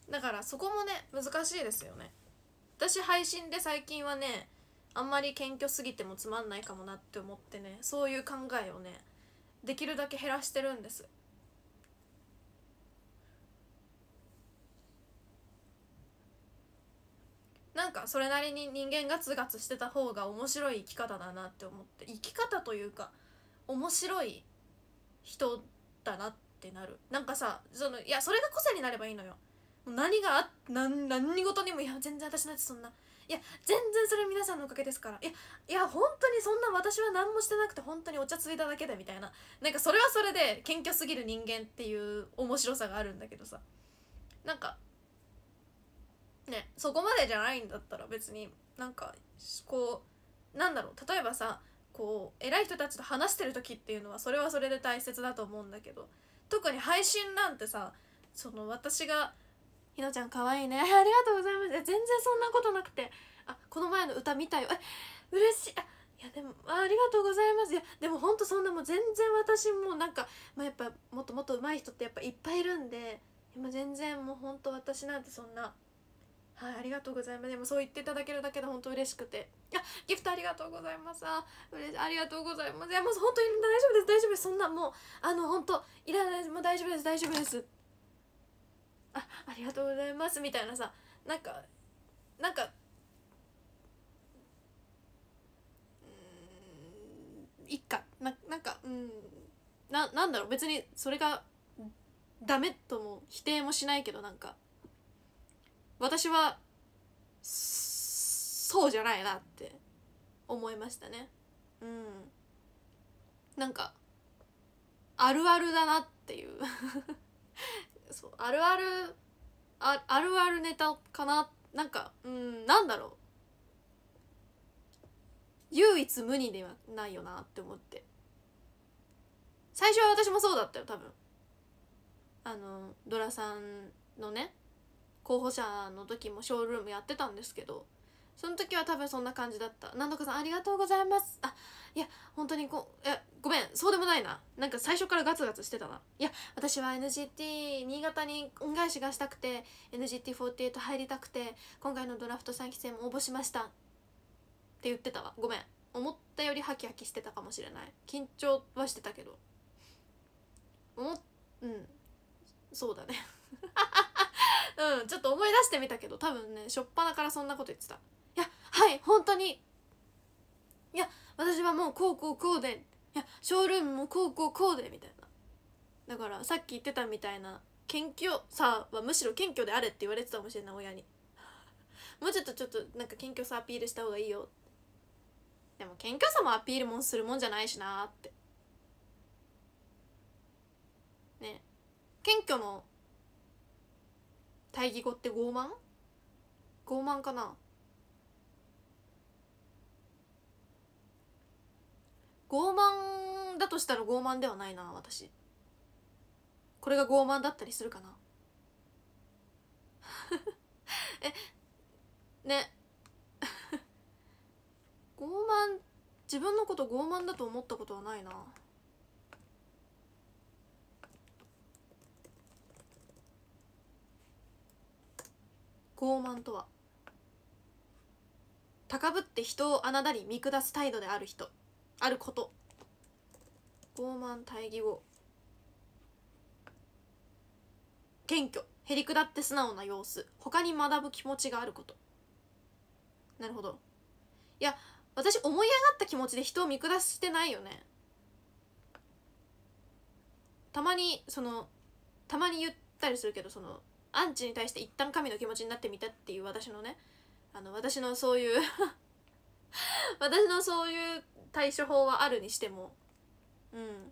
だからそこもね難しいですよね私配信で最近はねあんまり謙虚すぎてもつまんないかもなって思ってねそういう考えをねできるだけ減らしてるんですなんかそれなりに人間ガツガツしてた方が面白い生き方だなって思って生き方というか面白い人だなってなるなんかさそのいやそれが個性になればいいのよ何があ何何事にもいや全然私なんてそんないや全然それ皆さんのおかげですからいやいや本当にそんな私は何もしてなくて本当にお茶ついただけでみたいななんかそれはそれで謙虚すぎる人間っていう面白さがあるんだけどさなんかねそこまでじゃないんだったら別になんかこうなんだろう例えばさこう偉い人たちと話してる時っていうのはそれはそれで大切だと思うんだけど特に配信なんてさその私がひのちゃん可愛いね ありがとうございます全然そんなことなくてあこの前の歌見たよえ嬉しいいやでもありがとうございますいやでもほんとそんなもう全然私もなんか、まあ、やっぱもっともっと上手い人ってやっぱいっぱいいるんで今全然もうほんと私なんてそんなはいありがとうございますでもそう言っていただけるだけでほんと嬉しくてあギフトありがとうございますあ嬉しありがとうございますいやもう本当に大丈夫です大丈夫ですそんなもうあの本当いらないもう大丈夫です大丈夫です「あありがとうございます」みたいなさなんかなんかうんいっかななんかうんななんだろう別にそれがダメとも否定もしないけどなんか私はそうじゃないなって思いましたねうんなんかあるあるだなっていうそうあるあるああるあるネタかななんかうんなんだろう唯一無二ではないよなって思って最初は私もそうだったよ多分あのドラさんのね候補者の時もショールームやってたんですけどその時は多分そんな感じだった何度かさんありがとうございますあいや本当にこいやごめんそうでもないななんか最初からガツガツしてたないや私は NGT 新潟に恩返しがしたくて NGT48 入りたくて今回のドラフト3期生も応募しましたって言ってたわごめん思ったよりハキハキしてたかもしれない緊張はしてたけど思うんそうだね うんちょっと思い出してみたけど多分ねしょっぱなからそんなこと言ってたはい本当にいや私はもうこうこうこうでいやショールームもこうこうこうでみたいなだからさっき言ってたみたいな謙虚さはむしろ謙虚であれって言われてたかもしれない親にもうちょっとちょっとなんか謙虚さアピールした方がいいよでも謙虚さもアピールもするもんじゃないしなってね謙虚の対義語って傲慢傲慢かな傲慢だとしたら傲慢ではないな私これが傲慢だったりするかな えね 傲慢自分のこと傲慢だと思ったことはないな傲慢とは高ぶって人を侮り見下す態度である人あること傲慢大義を謙虚へりくだって素直な様子他に学ぶ気持ちがあることなるほどいや私思い上がった気持ちで人を見下してないよねたまにそのたまに言ったりするけどそのアンチに対して一旦神の気持ちになってみたっていう私のねあの私のそういう私のそういう対処法はあるにしてもうん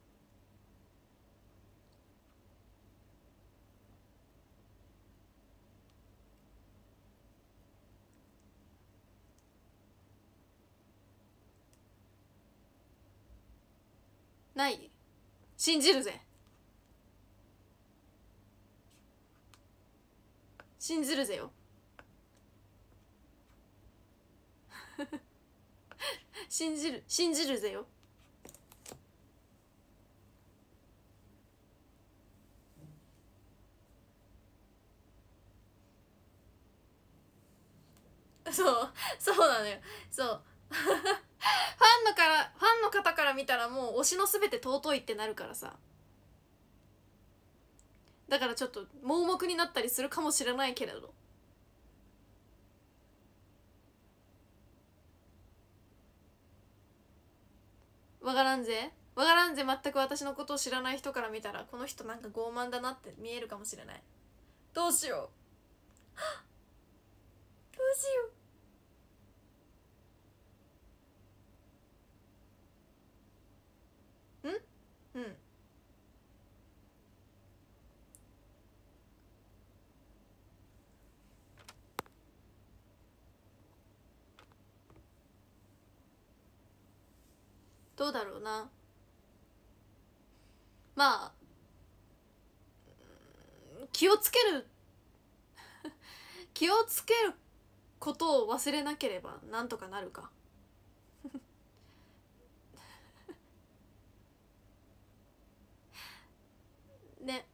ない信じるぜ信じるぜよ信じる信じるぜよ そうそうなのよそう ファンのからファンの方から見たらもう推しの全て尊いってなるからさだからちょっと盲目になったりするかもしれないけれどわからんぜわからんぜ全く私のことを知らない人から見たらこの人なんか傲慢だなって見えるかもしれないどうしよう どうしようんうんどうだろうなまあ気をつける 気をつけることを忘れなければなんとかなるか ね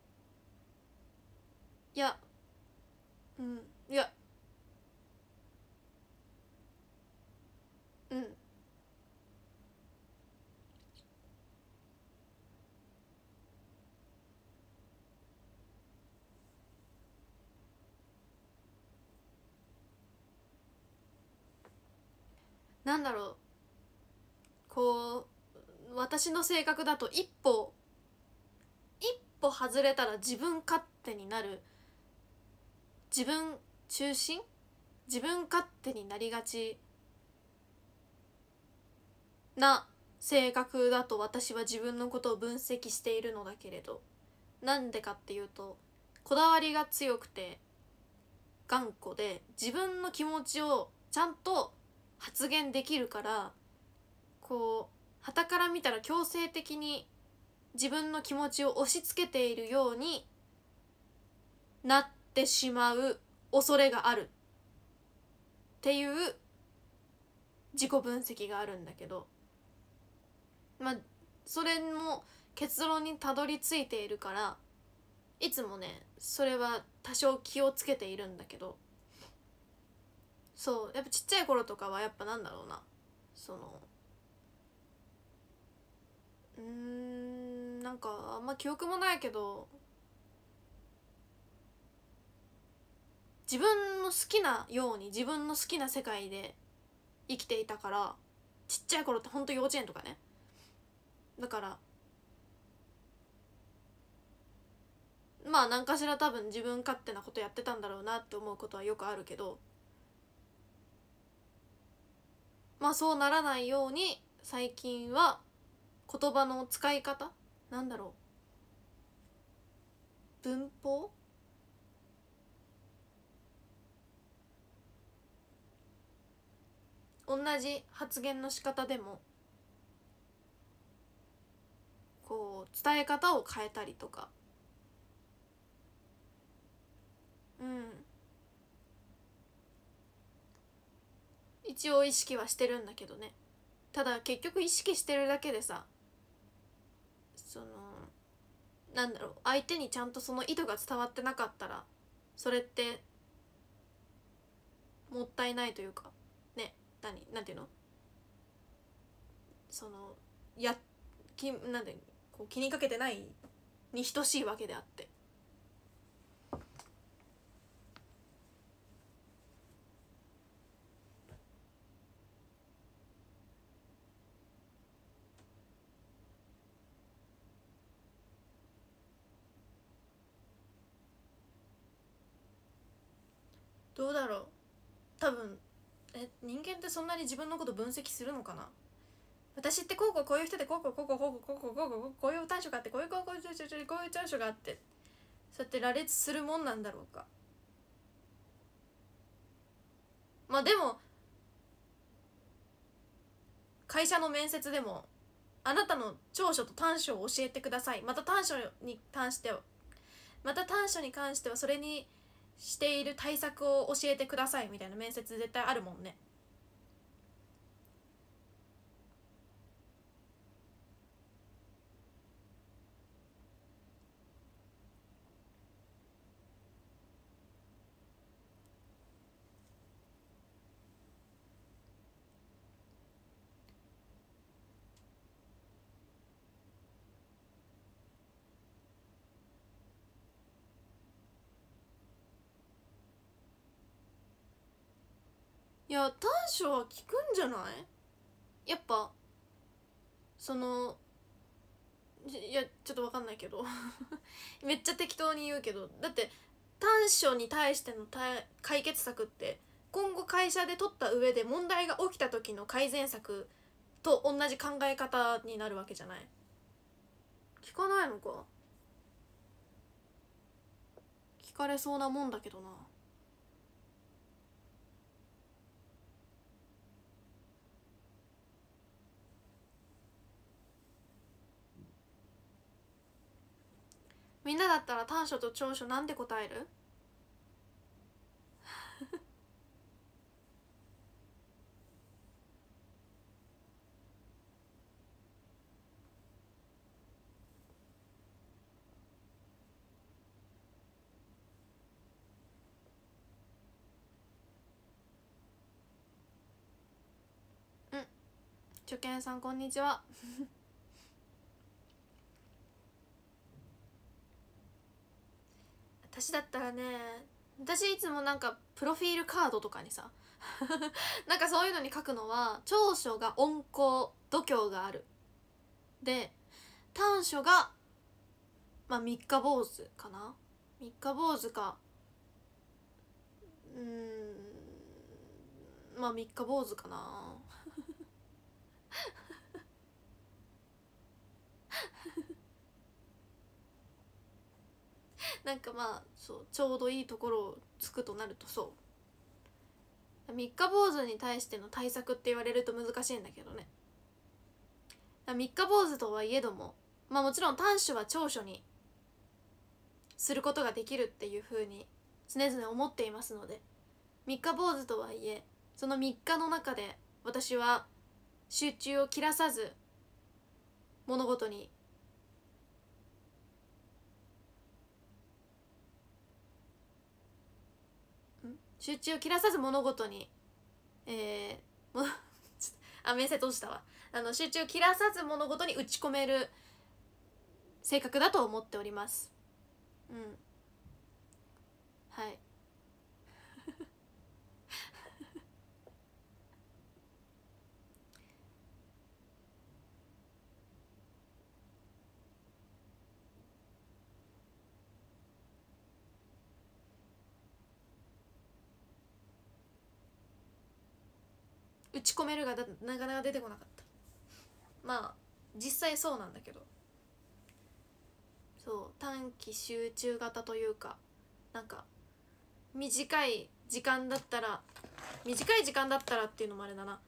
いやうんいやうんなんだろうこう私の性格だと一歩一歩外れたら自分勝手になる自分中心自分勝手になりがちな性格だと私は自分のことを分析しているのだけれどなんでかっていうとこだわりが強くて頑固で自分の気持ちをちゃんと発言できるからこうはたから見たら強制的に自分の気持ちを押し付けているようになってしまう恐れがあるっていう自己分析があるんだけどまあそれも結論にたどり着いているからいつもねそれは多少気をつけているんだけどそうやっぱちっちゃい頃とかはやっぱなんだろうなそのうんなんかあんま記憶もないけど自分の好きなように自分の好きな世界で生きていたからちっちゃい頃ってほんと幼稚園とかねだからまあ何かしら多分自分勝手なことやってたんだろうなって思うことはよくあるけどまあそうならないように最近は言葉の使い方なんだろう文法同じ発言の仕方でもこう伝え方を変えたりとかうん一応意識はしてるんだけどねただ結局意識してるだけでさそのなんだろう相手にちゃんとその意図が伝わってなかったらそれってもったいないというかね何何ていうのそのやきなんてこう気にかけてないに等しいわけであってどうだろう多分え人間ってそんなに自分のこと分析するのかな私ってこうこうこういう人でこうこうこうこうこうこうこうこうこうこういう短所があってこういうこうこういう長所こういう長所があってそうやって羅列するもんなんだろうかまあでも会社の面接でもあなたの長所と短所を教えてくださいまた短所に関してはまた短所に関してはそれにしている対策を教えてくださいみたいな面接絶対あるもんねいや短所は効くんじゃないやっぱそのいやちょっと分かんないけど めっちゃ適当に言うけどだって短所に対しての解決策って今後会社で取った上で問題が起きた時の改善策と同じ考え方になるわけじゃない聞かないのか聞かれそうなもんだけどな。みんなだったら短所と長所なんて答えるうん。初見さんこんにちは私だったらね私いつもなんかプロフィールカードとかにさ なんかそういうのに書くのは長所が温厚度胸があるで短所がまあ三日坊主かな三日坊主かうんまあ三日坊主かななんかまあそうちょうどいいところをつくとなるとそう三日坊主に対しての対策って言われると難しいんだけどね三日坊主とはいえどもまあもちろん短所は長所にすることができるっていうふうに常々思っていますので三日坊主とはいえその3日の中で私は集中を切らさず物事に集中を切らさず物事にえー、あ面接落ちたわあの集中を切らさず物事に打ち込める性格だと思っておりますうんはいめるがなかなか出てこなかったまあ実際そうなんだけどそう短期集中型というかなんか短い時間だったら短い時間だったらっていうのもあれだな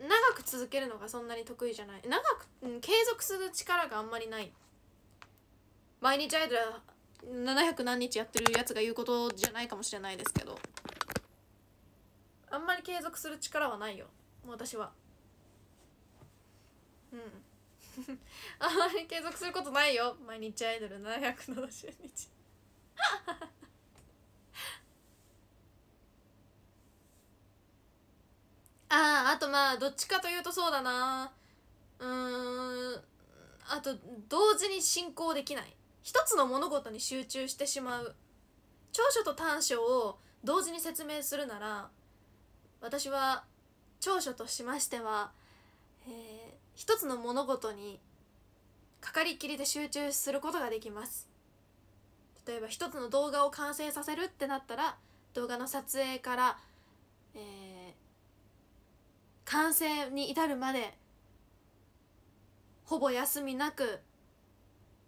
長く続けるのがそんなに得意じゃない長く、うん、継続する力があんまりない毎日アイドル700何日やってるやつが言うことじゃないかもしれないですけどあんまり継続する力はないよもう私はうん あまり継続することないよ毎日アイドル770日 あああとまあどっちかというとそうだなうんあと同時に進行できない一つの物事に集中してしまう長所と短所を同時に説明するなら私は長所としましては、えー、一つの物事にかかりきりで集中することができます例えば一つの動画を完成させるってなったら動画の撮影から、えー、完成に至るまでほぼ休みなく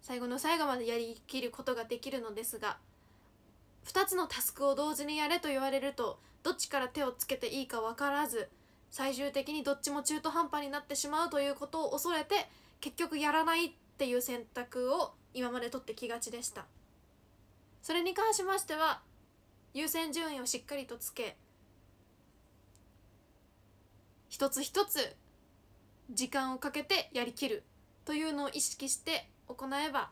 最後の最後までやりきることができるのですが2つのタスクを同時にやれと言われるとどっちから手をつけていいか分からず最終的にどっちも中途半端になってしまうということを恐れて結局やらないっていう選択を今まで取ってきがちでしたそれに関しましては優先順位をしっかりとつけ一つ一つ時間をかけてやりきるというのを意識して行えば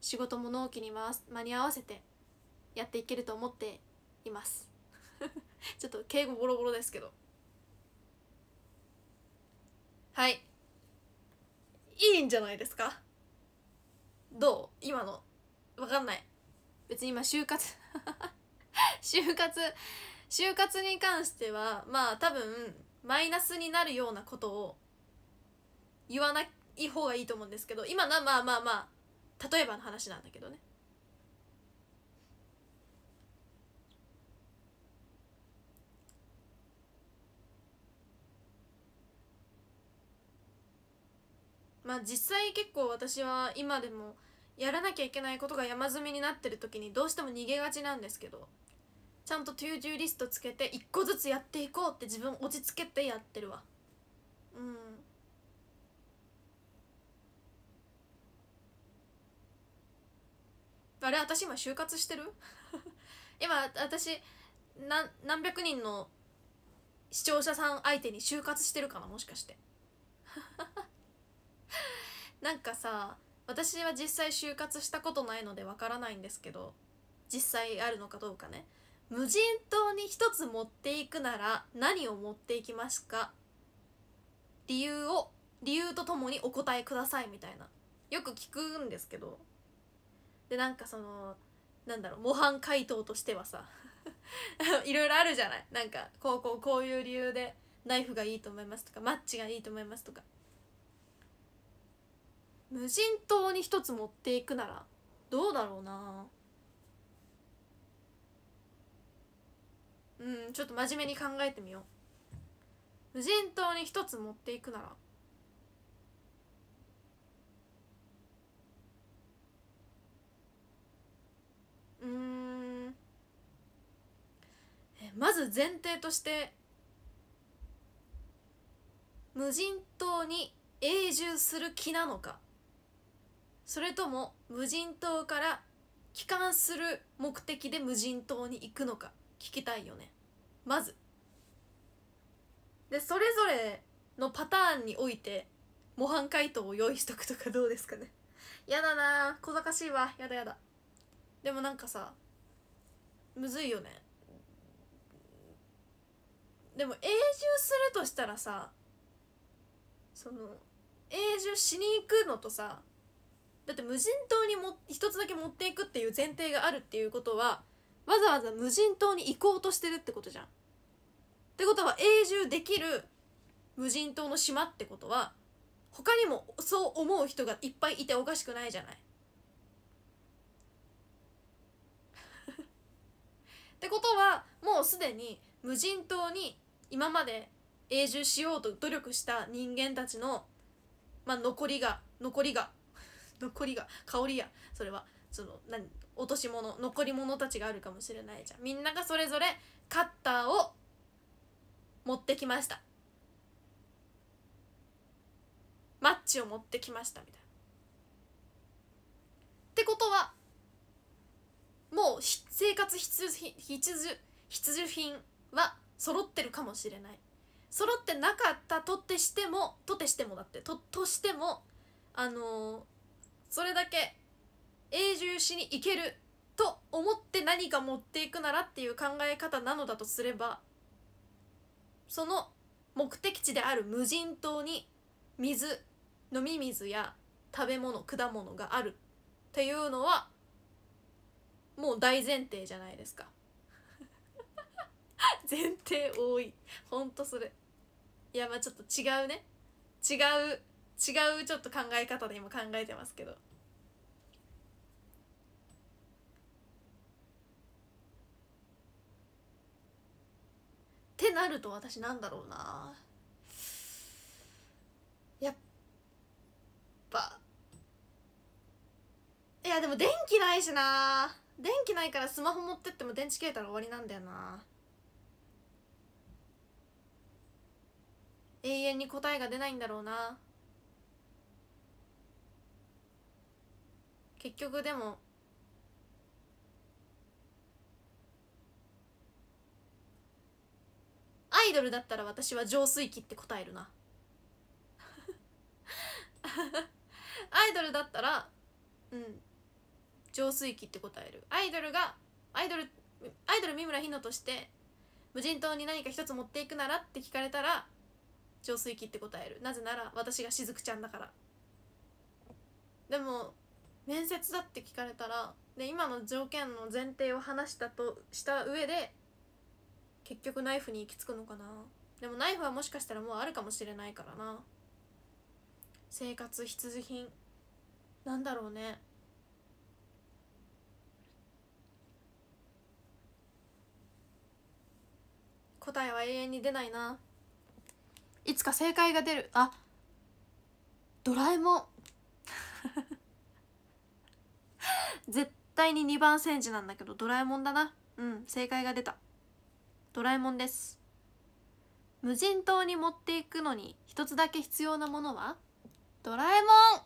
仕事も納期に間に合わせてやっていけると思っています ちょっと敬語ボロボロですけどはいいいんじゃないですかどう今の分かんない別に今就活 就活就活に関してはまあ多分マイナスになるようなことを言わない方がいいと思うんですけど今のはまあまあまあ例えばの話なんだけどねまあ実際結構私は今でもやらなきゃいけないことが山積みになってる時にどうしても逃げがちなんですけどちゃんとトゥーューリストつけて一個ずつやっていこうって自分落ち着けてやってるわうんあれ私今就活してる 今私何何百人の視聴者さん相手に就活してるかなもしかして。なんかさ私は実際就活したことないのでわからないんですけど実際あるのかどうかね無人島に一つ持っていくなら何を持っていきますか理由を理由とともにお答えくださいみたいなよく聞くんですけどでなんかそのなんだろう模範解答としてはさ いろいろあるじゃないなんかこうこうこういう理由でナイフがいいと思いますとかマッチがいいと思いますとか無人島に一つ持っていくならどうだろうなうんちょっと真面目に考えてみよう無人島に一つ持っていくならうんまず前提として無人島に永住する気なのかそれとも無人島から帰還する目的で無人島に行くのか聞きたいよねまずでそれぞれのパターンにおいて模範解答を用意しとくとかどうですかね やだな小賢しいわやだやだでもなんかさむずいよねでも永住するとしたらさその永住しに行くのとさだって無人島にも一つだけ持っていくっていう前提があるっていうことはわざわざ無人島に行こうとしてるってことじゃん。ってことは永住できる無人島の島ってことは他にもそう思う人がいっぱいいておかしくないじゃない。ってことはもうすでに無人島に今まで永住しようと努力した人間たちの、まあ、残りが残りが残りが香りやそれはその何落とし物残り物たちがあるかもしれないじゃんみんながそれぞれカッターを持ってきましたマッチを持ってきましたみたいな。ってことはもう生活必需必需必需品は揃ってるかもしれない揃ってなかったとってしてもとてしてもだってととしてもあのそれだけ永住しに行けると思って何か持っていくならっていう考え方なのだとすればその目的地である無人島に水飲み水や食べ物果物があるっていうのはもう大前提じゃないですか 前提多いほんとそれいやまあちょっと違うね違う違うちょっと考え方で今考えてますけど。ってなると私なんだろうなやっぱいやでも電気ないしな電気ないからスマホ持ってっても電池切れたら終わりなんだよな永遠に答えが出ないんだろうな結局でもアイドルだったら私は浄水器って答えるな アイドルだったらうん浄水器って答えるアイドルがアイドルアイドル三村ひのとして無人島に何か一つ持っていくならって聞かれたら浄水器って答えるなぜなら私がしずくちゃんだからでも面接だって聞かれたらで今の条件の前提を話したとした上で結局ナイフに行き着くのかなでもナイフはもしかしたらもうあるかもしれないからな生活必需品なんだろうね答えは永遠に出ないないつか正解が出るあドラえもん絶対に2番煎じなんだけどドラえもんだなうん正解が出たドラえもんです無人島に持っていくのに一つだけ必要なものはドラえもん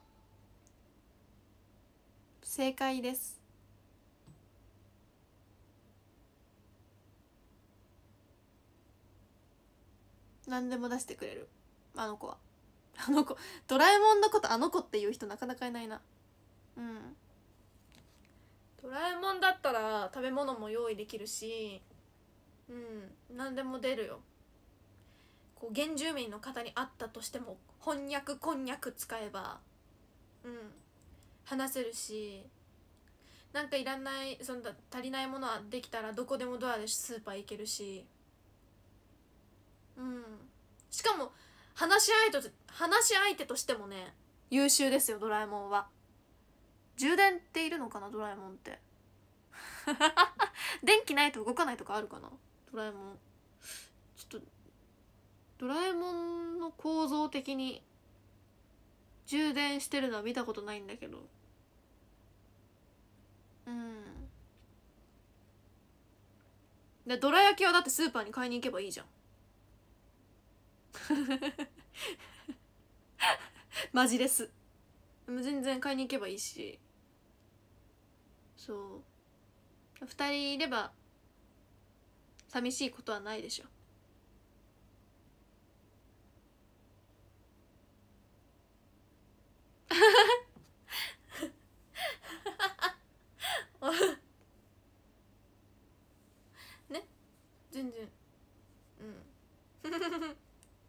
正解です何でも出してくれるあの子はあの子ドラえもんのことあの子っていう人なかなかいないなうんドラえもんだったら食べ物も用意できるしうん何でも出るよこう原住民の方にあったとしても翻訳こんにゃく使えばうん話せるしなんかいらないそんな足りないものはできたらどこでもドアでスーパー行けるしうんしかも話し相手と話し相手としてもね優秀ですよドラえもんは。充電っているのかなドラえもんって 電気ないと動かないとかあるかなドラえもんちょっとドラえもんの構造的に充電してるのは見たことないんだけどうんでドラ焼きはだってスーパーに買いに行けばいいじゃん マジです全然買いに行けばいいしそう2人いれば寂しいことはないでしょね全然うん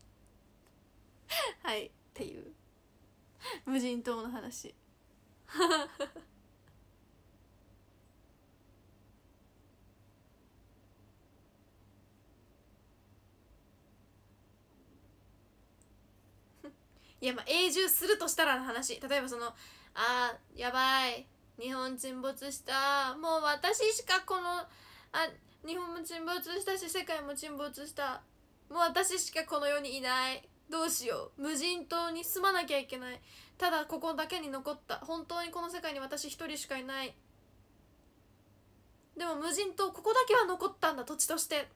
はいっていう無人島の話いやまあ永住するとしたらの話例えばそのあーやばい日本沈没したもう私しかこのあ日本も沈没したし世界も沈没したもう私しかこの世にいないどうしよう無人島に住まなきゃいけないただここだけに残った本当にこの世界に私一人しかいないでも無人島ここだけは残ったんだ土地として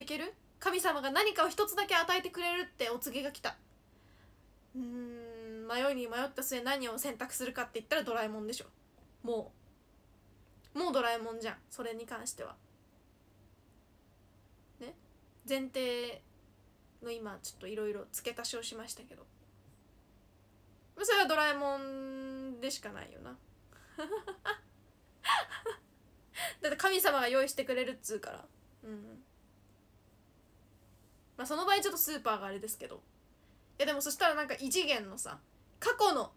いける神様が何かを一つだけ与えてくれるってお告げが来たうーん迷いに迷った末何を選択するかって言ったらドラえもんでしょもうもうドラえもんじゃんそれに関してはね前提の今ちょっといろいろ付け足しをしましたけどそれはドラえもんでしかないよな だって神様が用意してくれるっつうからうんまあ、その場合ちょっとスーパーがあれですけどいやでもそしたらなんか異次元のさ過去の、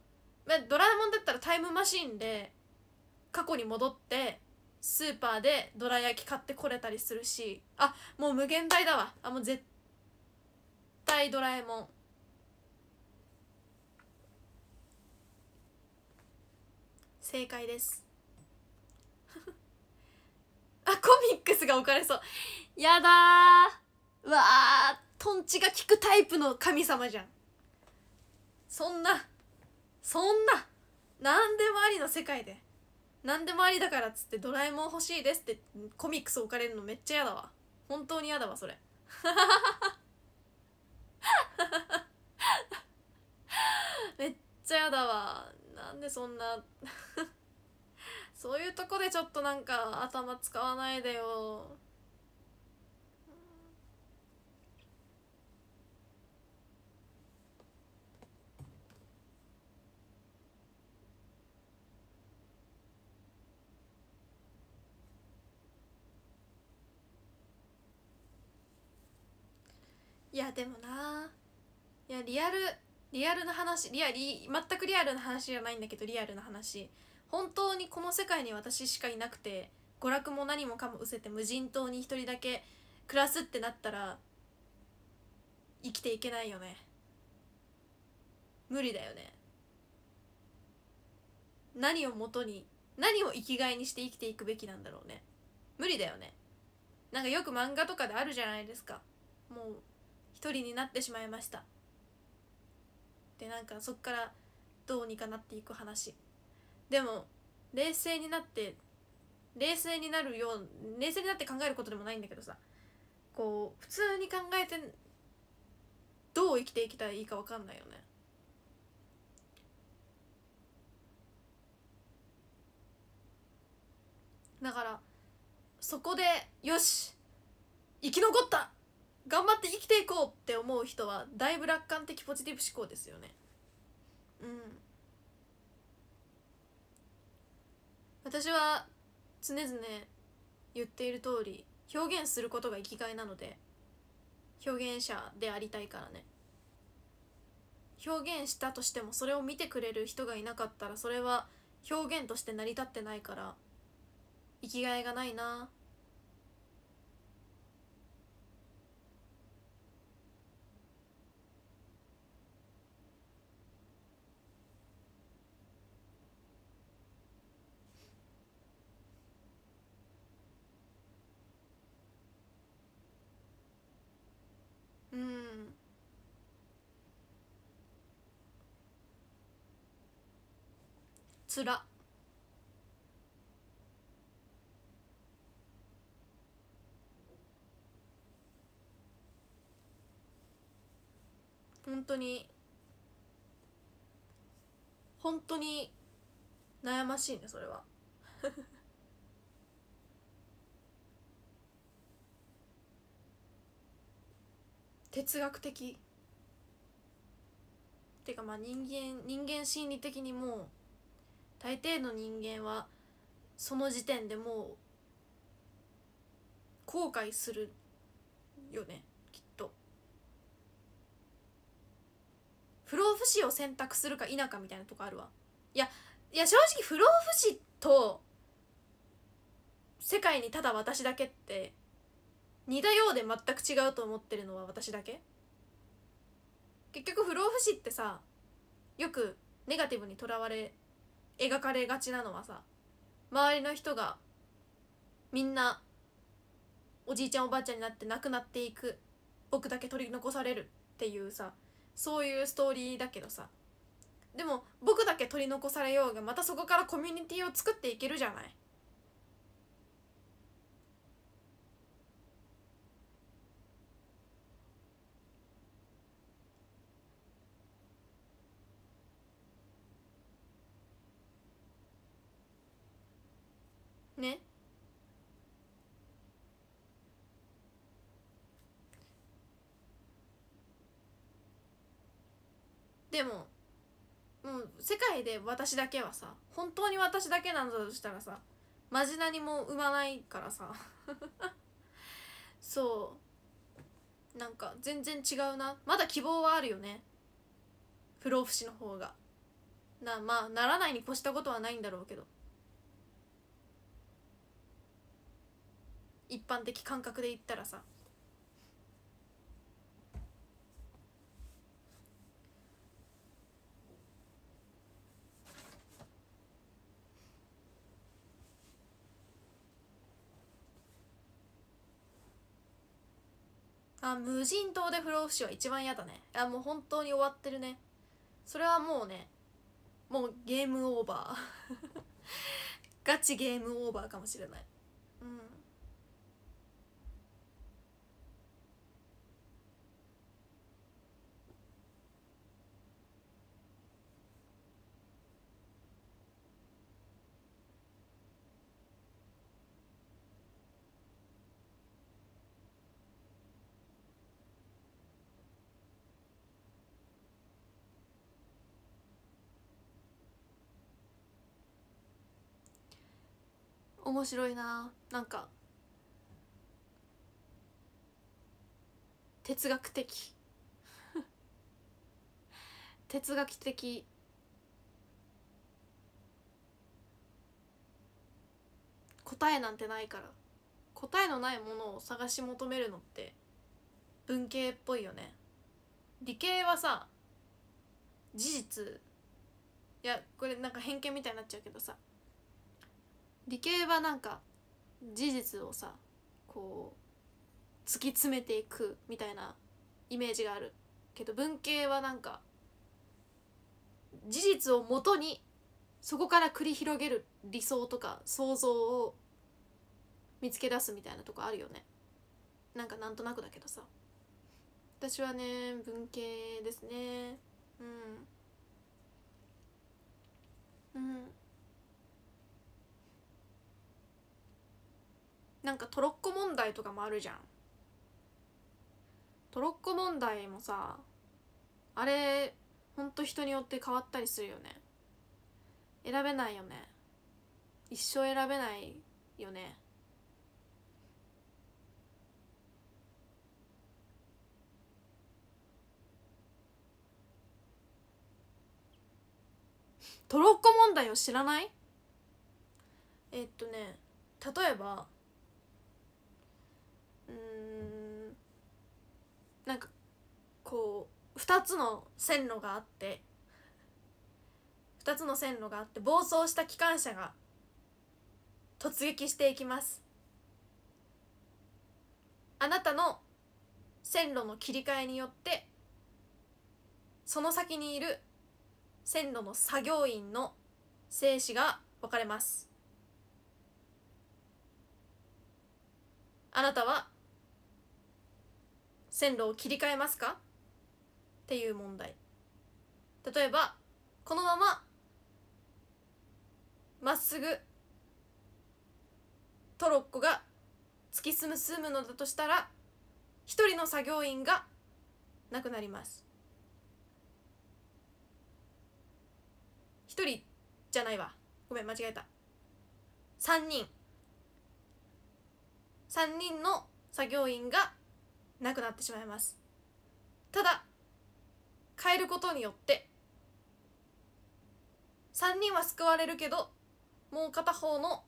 まあ、ドラえもんだったらタイムマシンで過去に戻ってスーパーでドラ焼き買ってこれたりするしあもう無限大だわあもう絶対ドラえもん正解です あコミックスが置かれそうやだわあトンチが効くタイプの神様じゃんそんなそんな何でもありの世界で何でもありだからっつって「ドラえもん欲しいです」ってコミックス置かれるのめっちゃ嫌だわ本当に嫌だわそれ めっちゃ嫌だわなんでそんな そういうとこでちょっとなんか頭使わないでよいやでもないやリアルリアルな話リアリ全くリアルな話じゃないんだけどリアルな話本当にこの世界に私しかいなくて娯楽も何もかも失せて無人島に一人だけ暮らすってなったら生きていけないよね無理だよね何をもとに何を生きがいにして生きていくべきなんだろうね無理だよねなんかよく漫画とかであるじゃないですかも一人になってしまいましたでなんかそっからどうにかなっていく話でも冷静になって冷静になるよう冷静になって考えることでもないんだけどさこう普通に考えてどう生きていきたらいいか分かんないよねだからそこでよし生き残った頑張って生きていこうって思う人はだいぶ楽観的ポジティブ思考ですよねうん私は常々言っている通り表現することが生きがいなので表現者でありたいからね表現したとしてもそれを見てくれる人がいなかったらそれは表現として成り立ってないから生きがいがないなつら本当に本当に悩ましいねそれは 哲学的っていうかまあ人間人間心理的にもう大抵の人間はその時点でもう後悔するよねきっと不老不死を選択するか否かみたいなとこあるわいやいや正直不老不死と世界にただ私だけって似たようで全く違うと思ってるのは私だけ結局不老不死ってさよくネガティブにとらわれ描かれがちなのはさ周りの人がみんなおじいちゃんおばあちゃんになって亡くなっていく僕だけ取り残されるっていうさそういうストーリーだけどさでも僕だけ取り残されようがまたそこからコミュニティを作っていけるじゃないねでももう世界で私だけはさ本当に私だけなんだとしたらさマジ何も生まないからさ そうなんか全然違うなまだ希望はあるよね不老不死の方がなまあならないに越したことはないんだろうけど一般的感覚で言ったらさあ無人島で不老不死は一番嫌だねあもう本当に終わってるねそれはもうねもうゲームオーバー ガチゲームオーバーかもしれない面白いななんか哲学的 哲学的答えなんてないから答えのないものを探し求めるのって文系っぽいよね理系はさ事実いやこれなんか偏見みたいになっちゃうけどさ理系はなんか事実をさこう突き詰めていくみたいなイメージがあるけど文系はなんか事実をもとにそこから繰り広げる理想とか想像を見つけ出すみたいなとこあるよねなんかなんとなくだけどさ私はね文系ですねうんうんなんかトロッコ問題とかもあるじゃんトロッコ問題もさあれほんと人によって変わったりするよね選べないよね一生選べないよねトロッコ問題を知らないえっとね例えばうんなんかこう2つの線路があって2つの線路があって暴走した機関車が突撃していきますあなたの線路の切り替えによってその先にいる線路の作業員の生死が分かれますあなたは線路を切り替えますかっていう問題例えばこのまままっすぐトロッコが突き進む進むのだとしたら1人の作業員が亡くなります1人じゃないわごめん間違えた3人3人の作業員がなくなってしまいますただ変えることによって3人は救われるけどもう片方の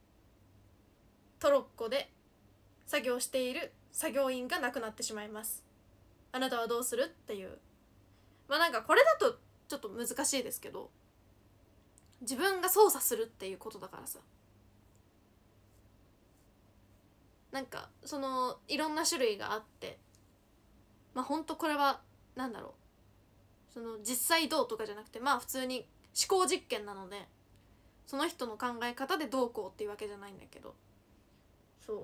トロッコで作業している作業員がなくなってしまいますあなたはどうするっていうまあなんかこれだとちょっと難しいですけど自分が操作するっていうことだからさなんかそのいろんな種類があってまあ本当これは何だろうその実際どうとかじゃなくてまあ普通に思考実験なのでその人の考え方でどうこうっていうわけじゃないんだけどそう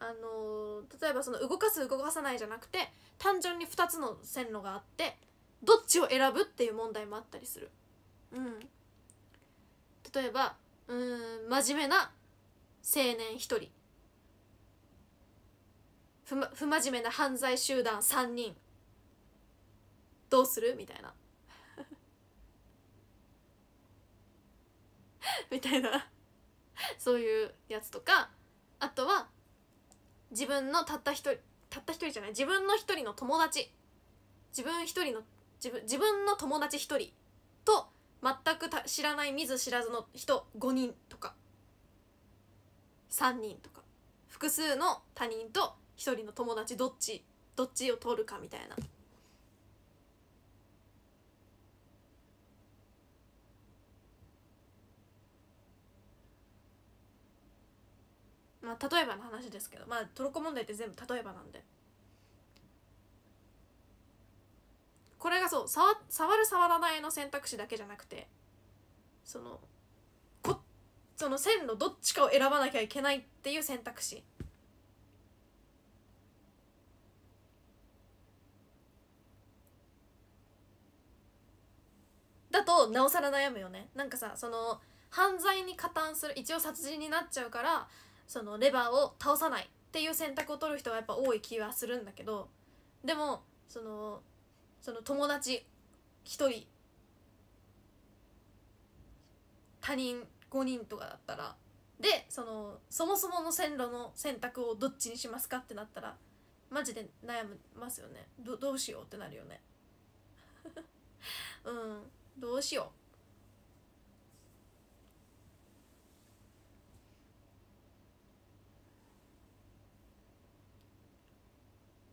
あのー、例えばその動かす動かさないじゃなくて単純に2つの線路があってどっちを選ぶっていう問題もあったりする。うん、例えばうん真面目な青年1人不不真面目な犯罪集団3人どうするみたいな みたいなそういうやつとかあとは自分のたった一人たった一人じゃない自分の一人の友達自分一人の自分自分の友達一人と全くた知らない見ず知らずの人5人とか3人とか複数の他人と一人の友達どっちどっちを取るかみたいな。まあ、例えばの話ですけど、まあ、トルコ問題って全部例えばなんでこれがそう触触る触らないの選択肢だけじゃなくてそのこその線路どっちかを選ばなきゃいけないっていう選択肢だとなおさら悩むよねなんかさその犯罪に加担する一応殺人になっちゃうからそのレバーを倒さないっていう選択を取る人はやっぱ多い気はするんだけどでもそのその友達1人他人5人とかだったらでそのそもそもの線路の選択をどっちにしますかってなったらマジで悩みますよねどどうしようってなるよね うんどうしよ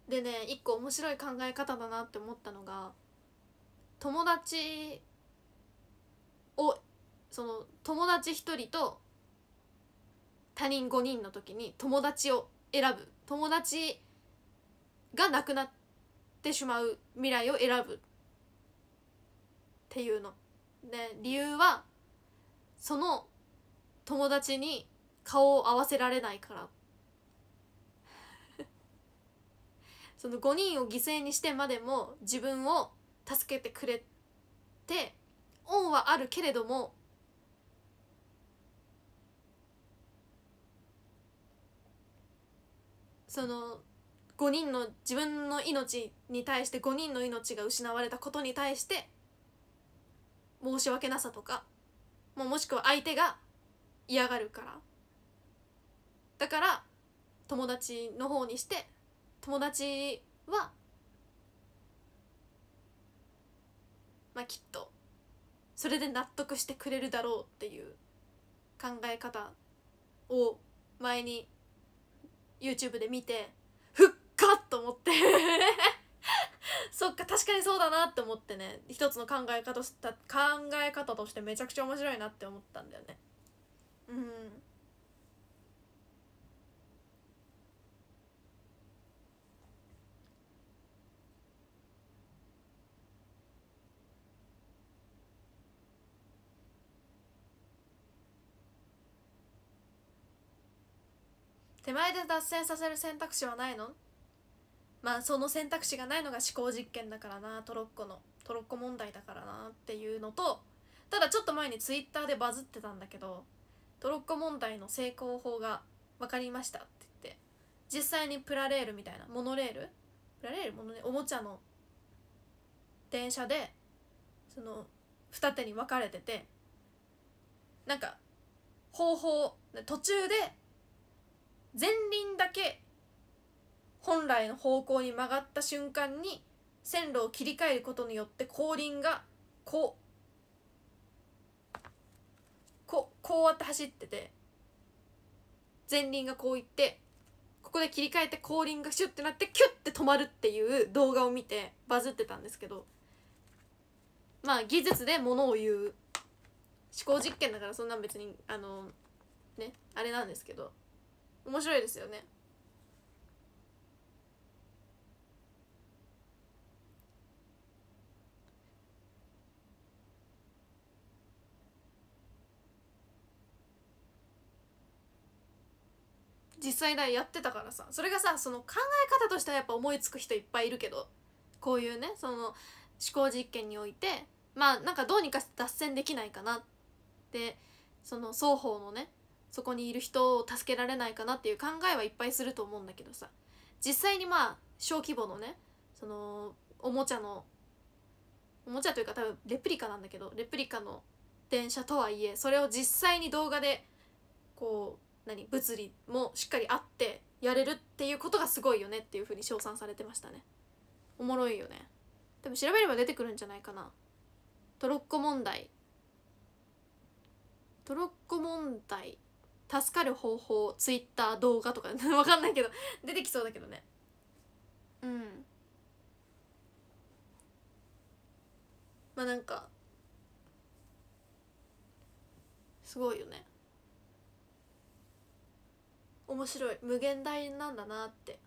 うでね一個面白い考え方だなって思ったのが友達をその友達1人と他人5人の時に友達を選ぶ友達がなくなってしまう未来を選ぶっていうの。で理由はその友達に顔を合わせられないから その5人を犠牲にしてまでも自分を助けてくれて恩はあるけれどもその5人の自分の命に対して5人の命が失われたことに対して申し訳なさとかもうもしくは相手が嫌がるからだから友達の方にして友達はまあきっとそれで納得してくれるだろうっていう考え方を前に YouTube で見てふっかと思ってそっか確かにそうだなって思ってね一つの考え方した考え方としてめちゃくちゃ面白いなって思ったんだよねうん手前で脱線させる選択肢はないのまあその選択肢がないのが思考実験だからなトロッコのトロッコ問題だからなっていうのとただちょっと前にツイッターでバズってたんだけどトロッコ問題の成功法が分かりましたって言って実際にプラレールみたいなモノレールプラレールモノレおもちゃの電車でその二手に分かれててなんか方法途中で前輪だけ本来の方向に曲がった瞬間に線路を切り替えることによって後輪がこうここうやって走ってて前輪がこういってここで切り替えて後輪がシュッてなってキュッて止まるっていう動画を見てバズってたんですけどまあ技術でものを言う思考実験だからそんなん別にあのねあれなんですけど面白いですよね。実際ねやってたからさそれがさその考え方としてはやっぱ思いつく人いっぱいいるけどこういうねその思考実験においてまあなんかどうにか脱線できないかなってその双方のねそこにいる人を助けられないかなっていう考えはいっぱいすると思うんだけどさ実際にまあ小規模のねそのおもちゃのおもちゃというか多分レプリカなんだけどレプリカの電車とはいえそれを実際に動画でこう何物理もしっかりあってやれるっていうことがすごいよねっていうふうに称賛されてましたねおもろいよねでも調べれば出てくるんじゃないかなトロッコ問題トロッコ問題助かる方法ツイッター動画とか わかんないけど出てきそうだけどねうんまあなんかすごいよね面白い無限大なんだなって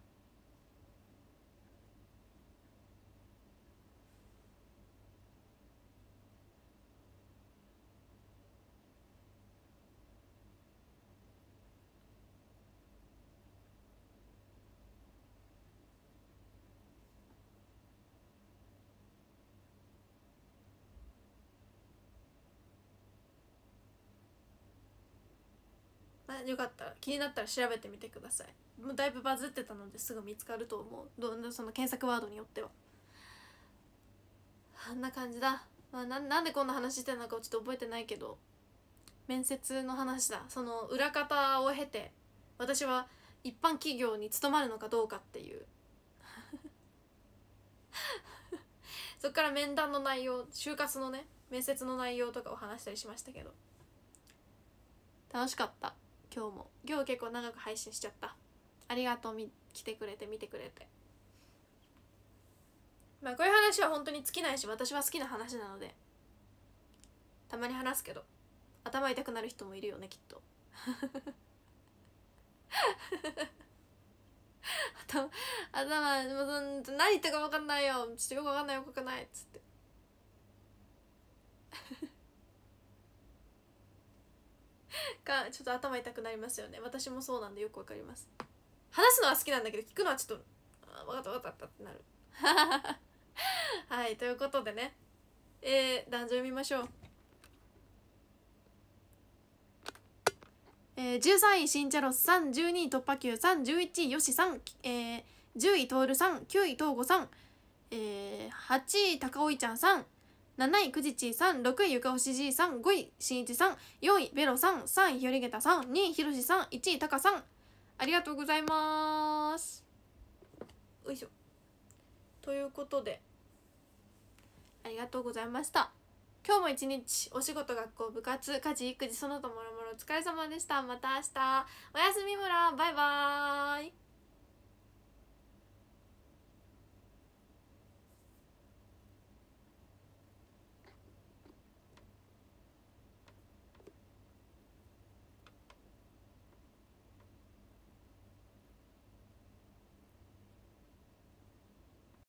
よかったら気になったら調べてみてくださいもうだいぶバズってたのですぐ見つかると思うどんなその検索ワードによってはあんな感じだ、まあ、ななんでこんな話してるのかちょっと覚えてないけど面接の話だその裏方を経て私は一般企業に勤まるのかどうかっていう そっから面談の内容就活のね面接の内容とかを話したりしましたけど楽しかった。今日も今日結構長く配信しちゃったありがとうみ来てくれて見てくれてまあこういう話は本当に尽きないし私は好きな話なのでたまに話すけど頭痛くなる人もいるよねきっと 頭頭もう何言ったか分かんないよちょっとよく分かんないよくないっつってか ちょっと頭痛くなりますよね私もそうなんでよくわかります話すのは好きなんだけど聞くのはちょっと分かった分かったってなる はいということでねえー、男女読みましょうえー、13位新チャロスさん12位突破球さん11位よしさん、えー、10位トールさん9位東吾さん、えー、8位高尾ちゃんさん7位くじちーさん6位ゆかほしじいさん5位しんいちさん4位ベロさん3位ひよりげたさん2位ひろしさん1位たかさんありがとうございますよいしょということでありがとうございました今日も一日お仕事学校部活家事育児その他もろもろお疲れ様でしたまた明日おやすみ村バイバーイ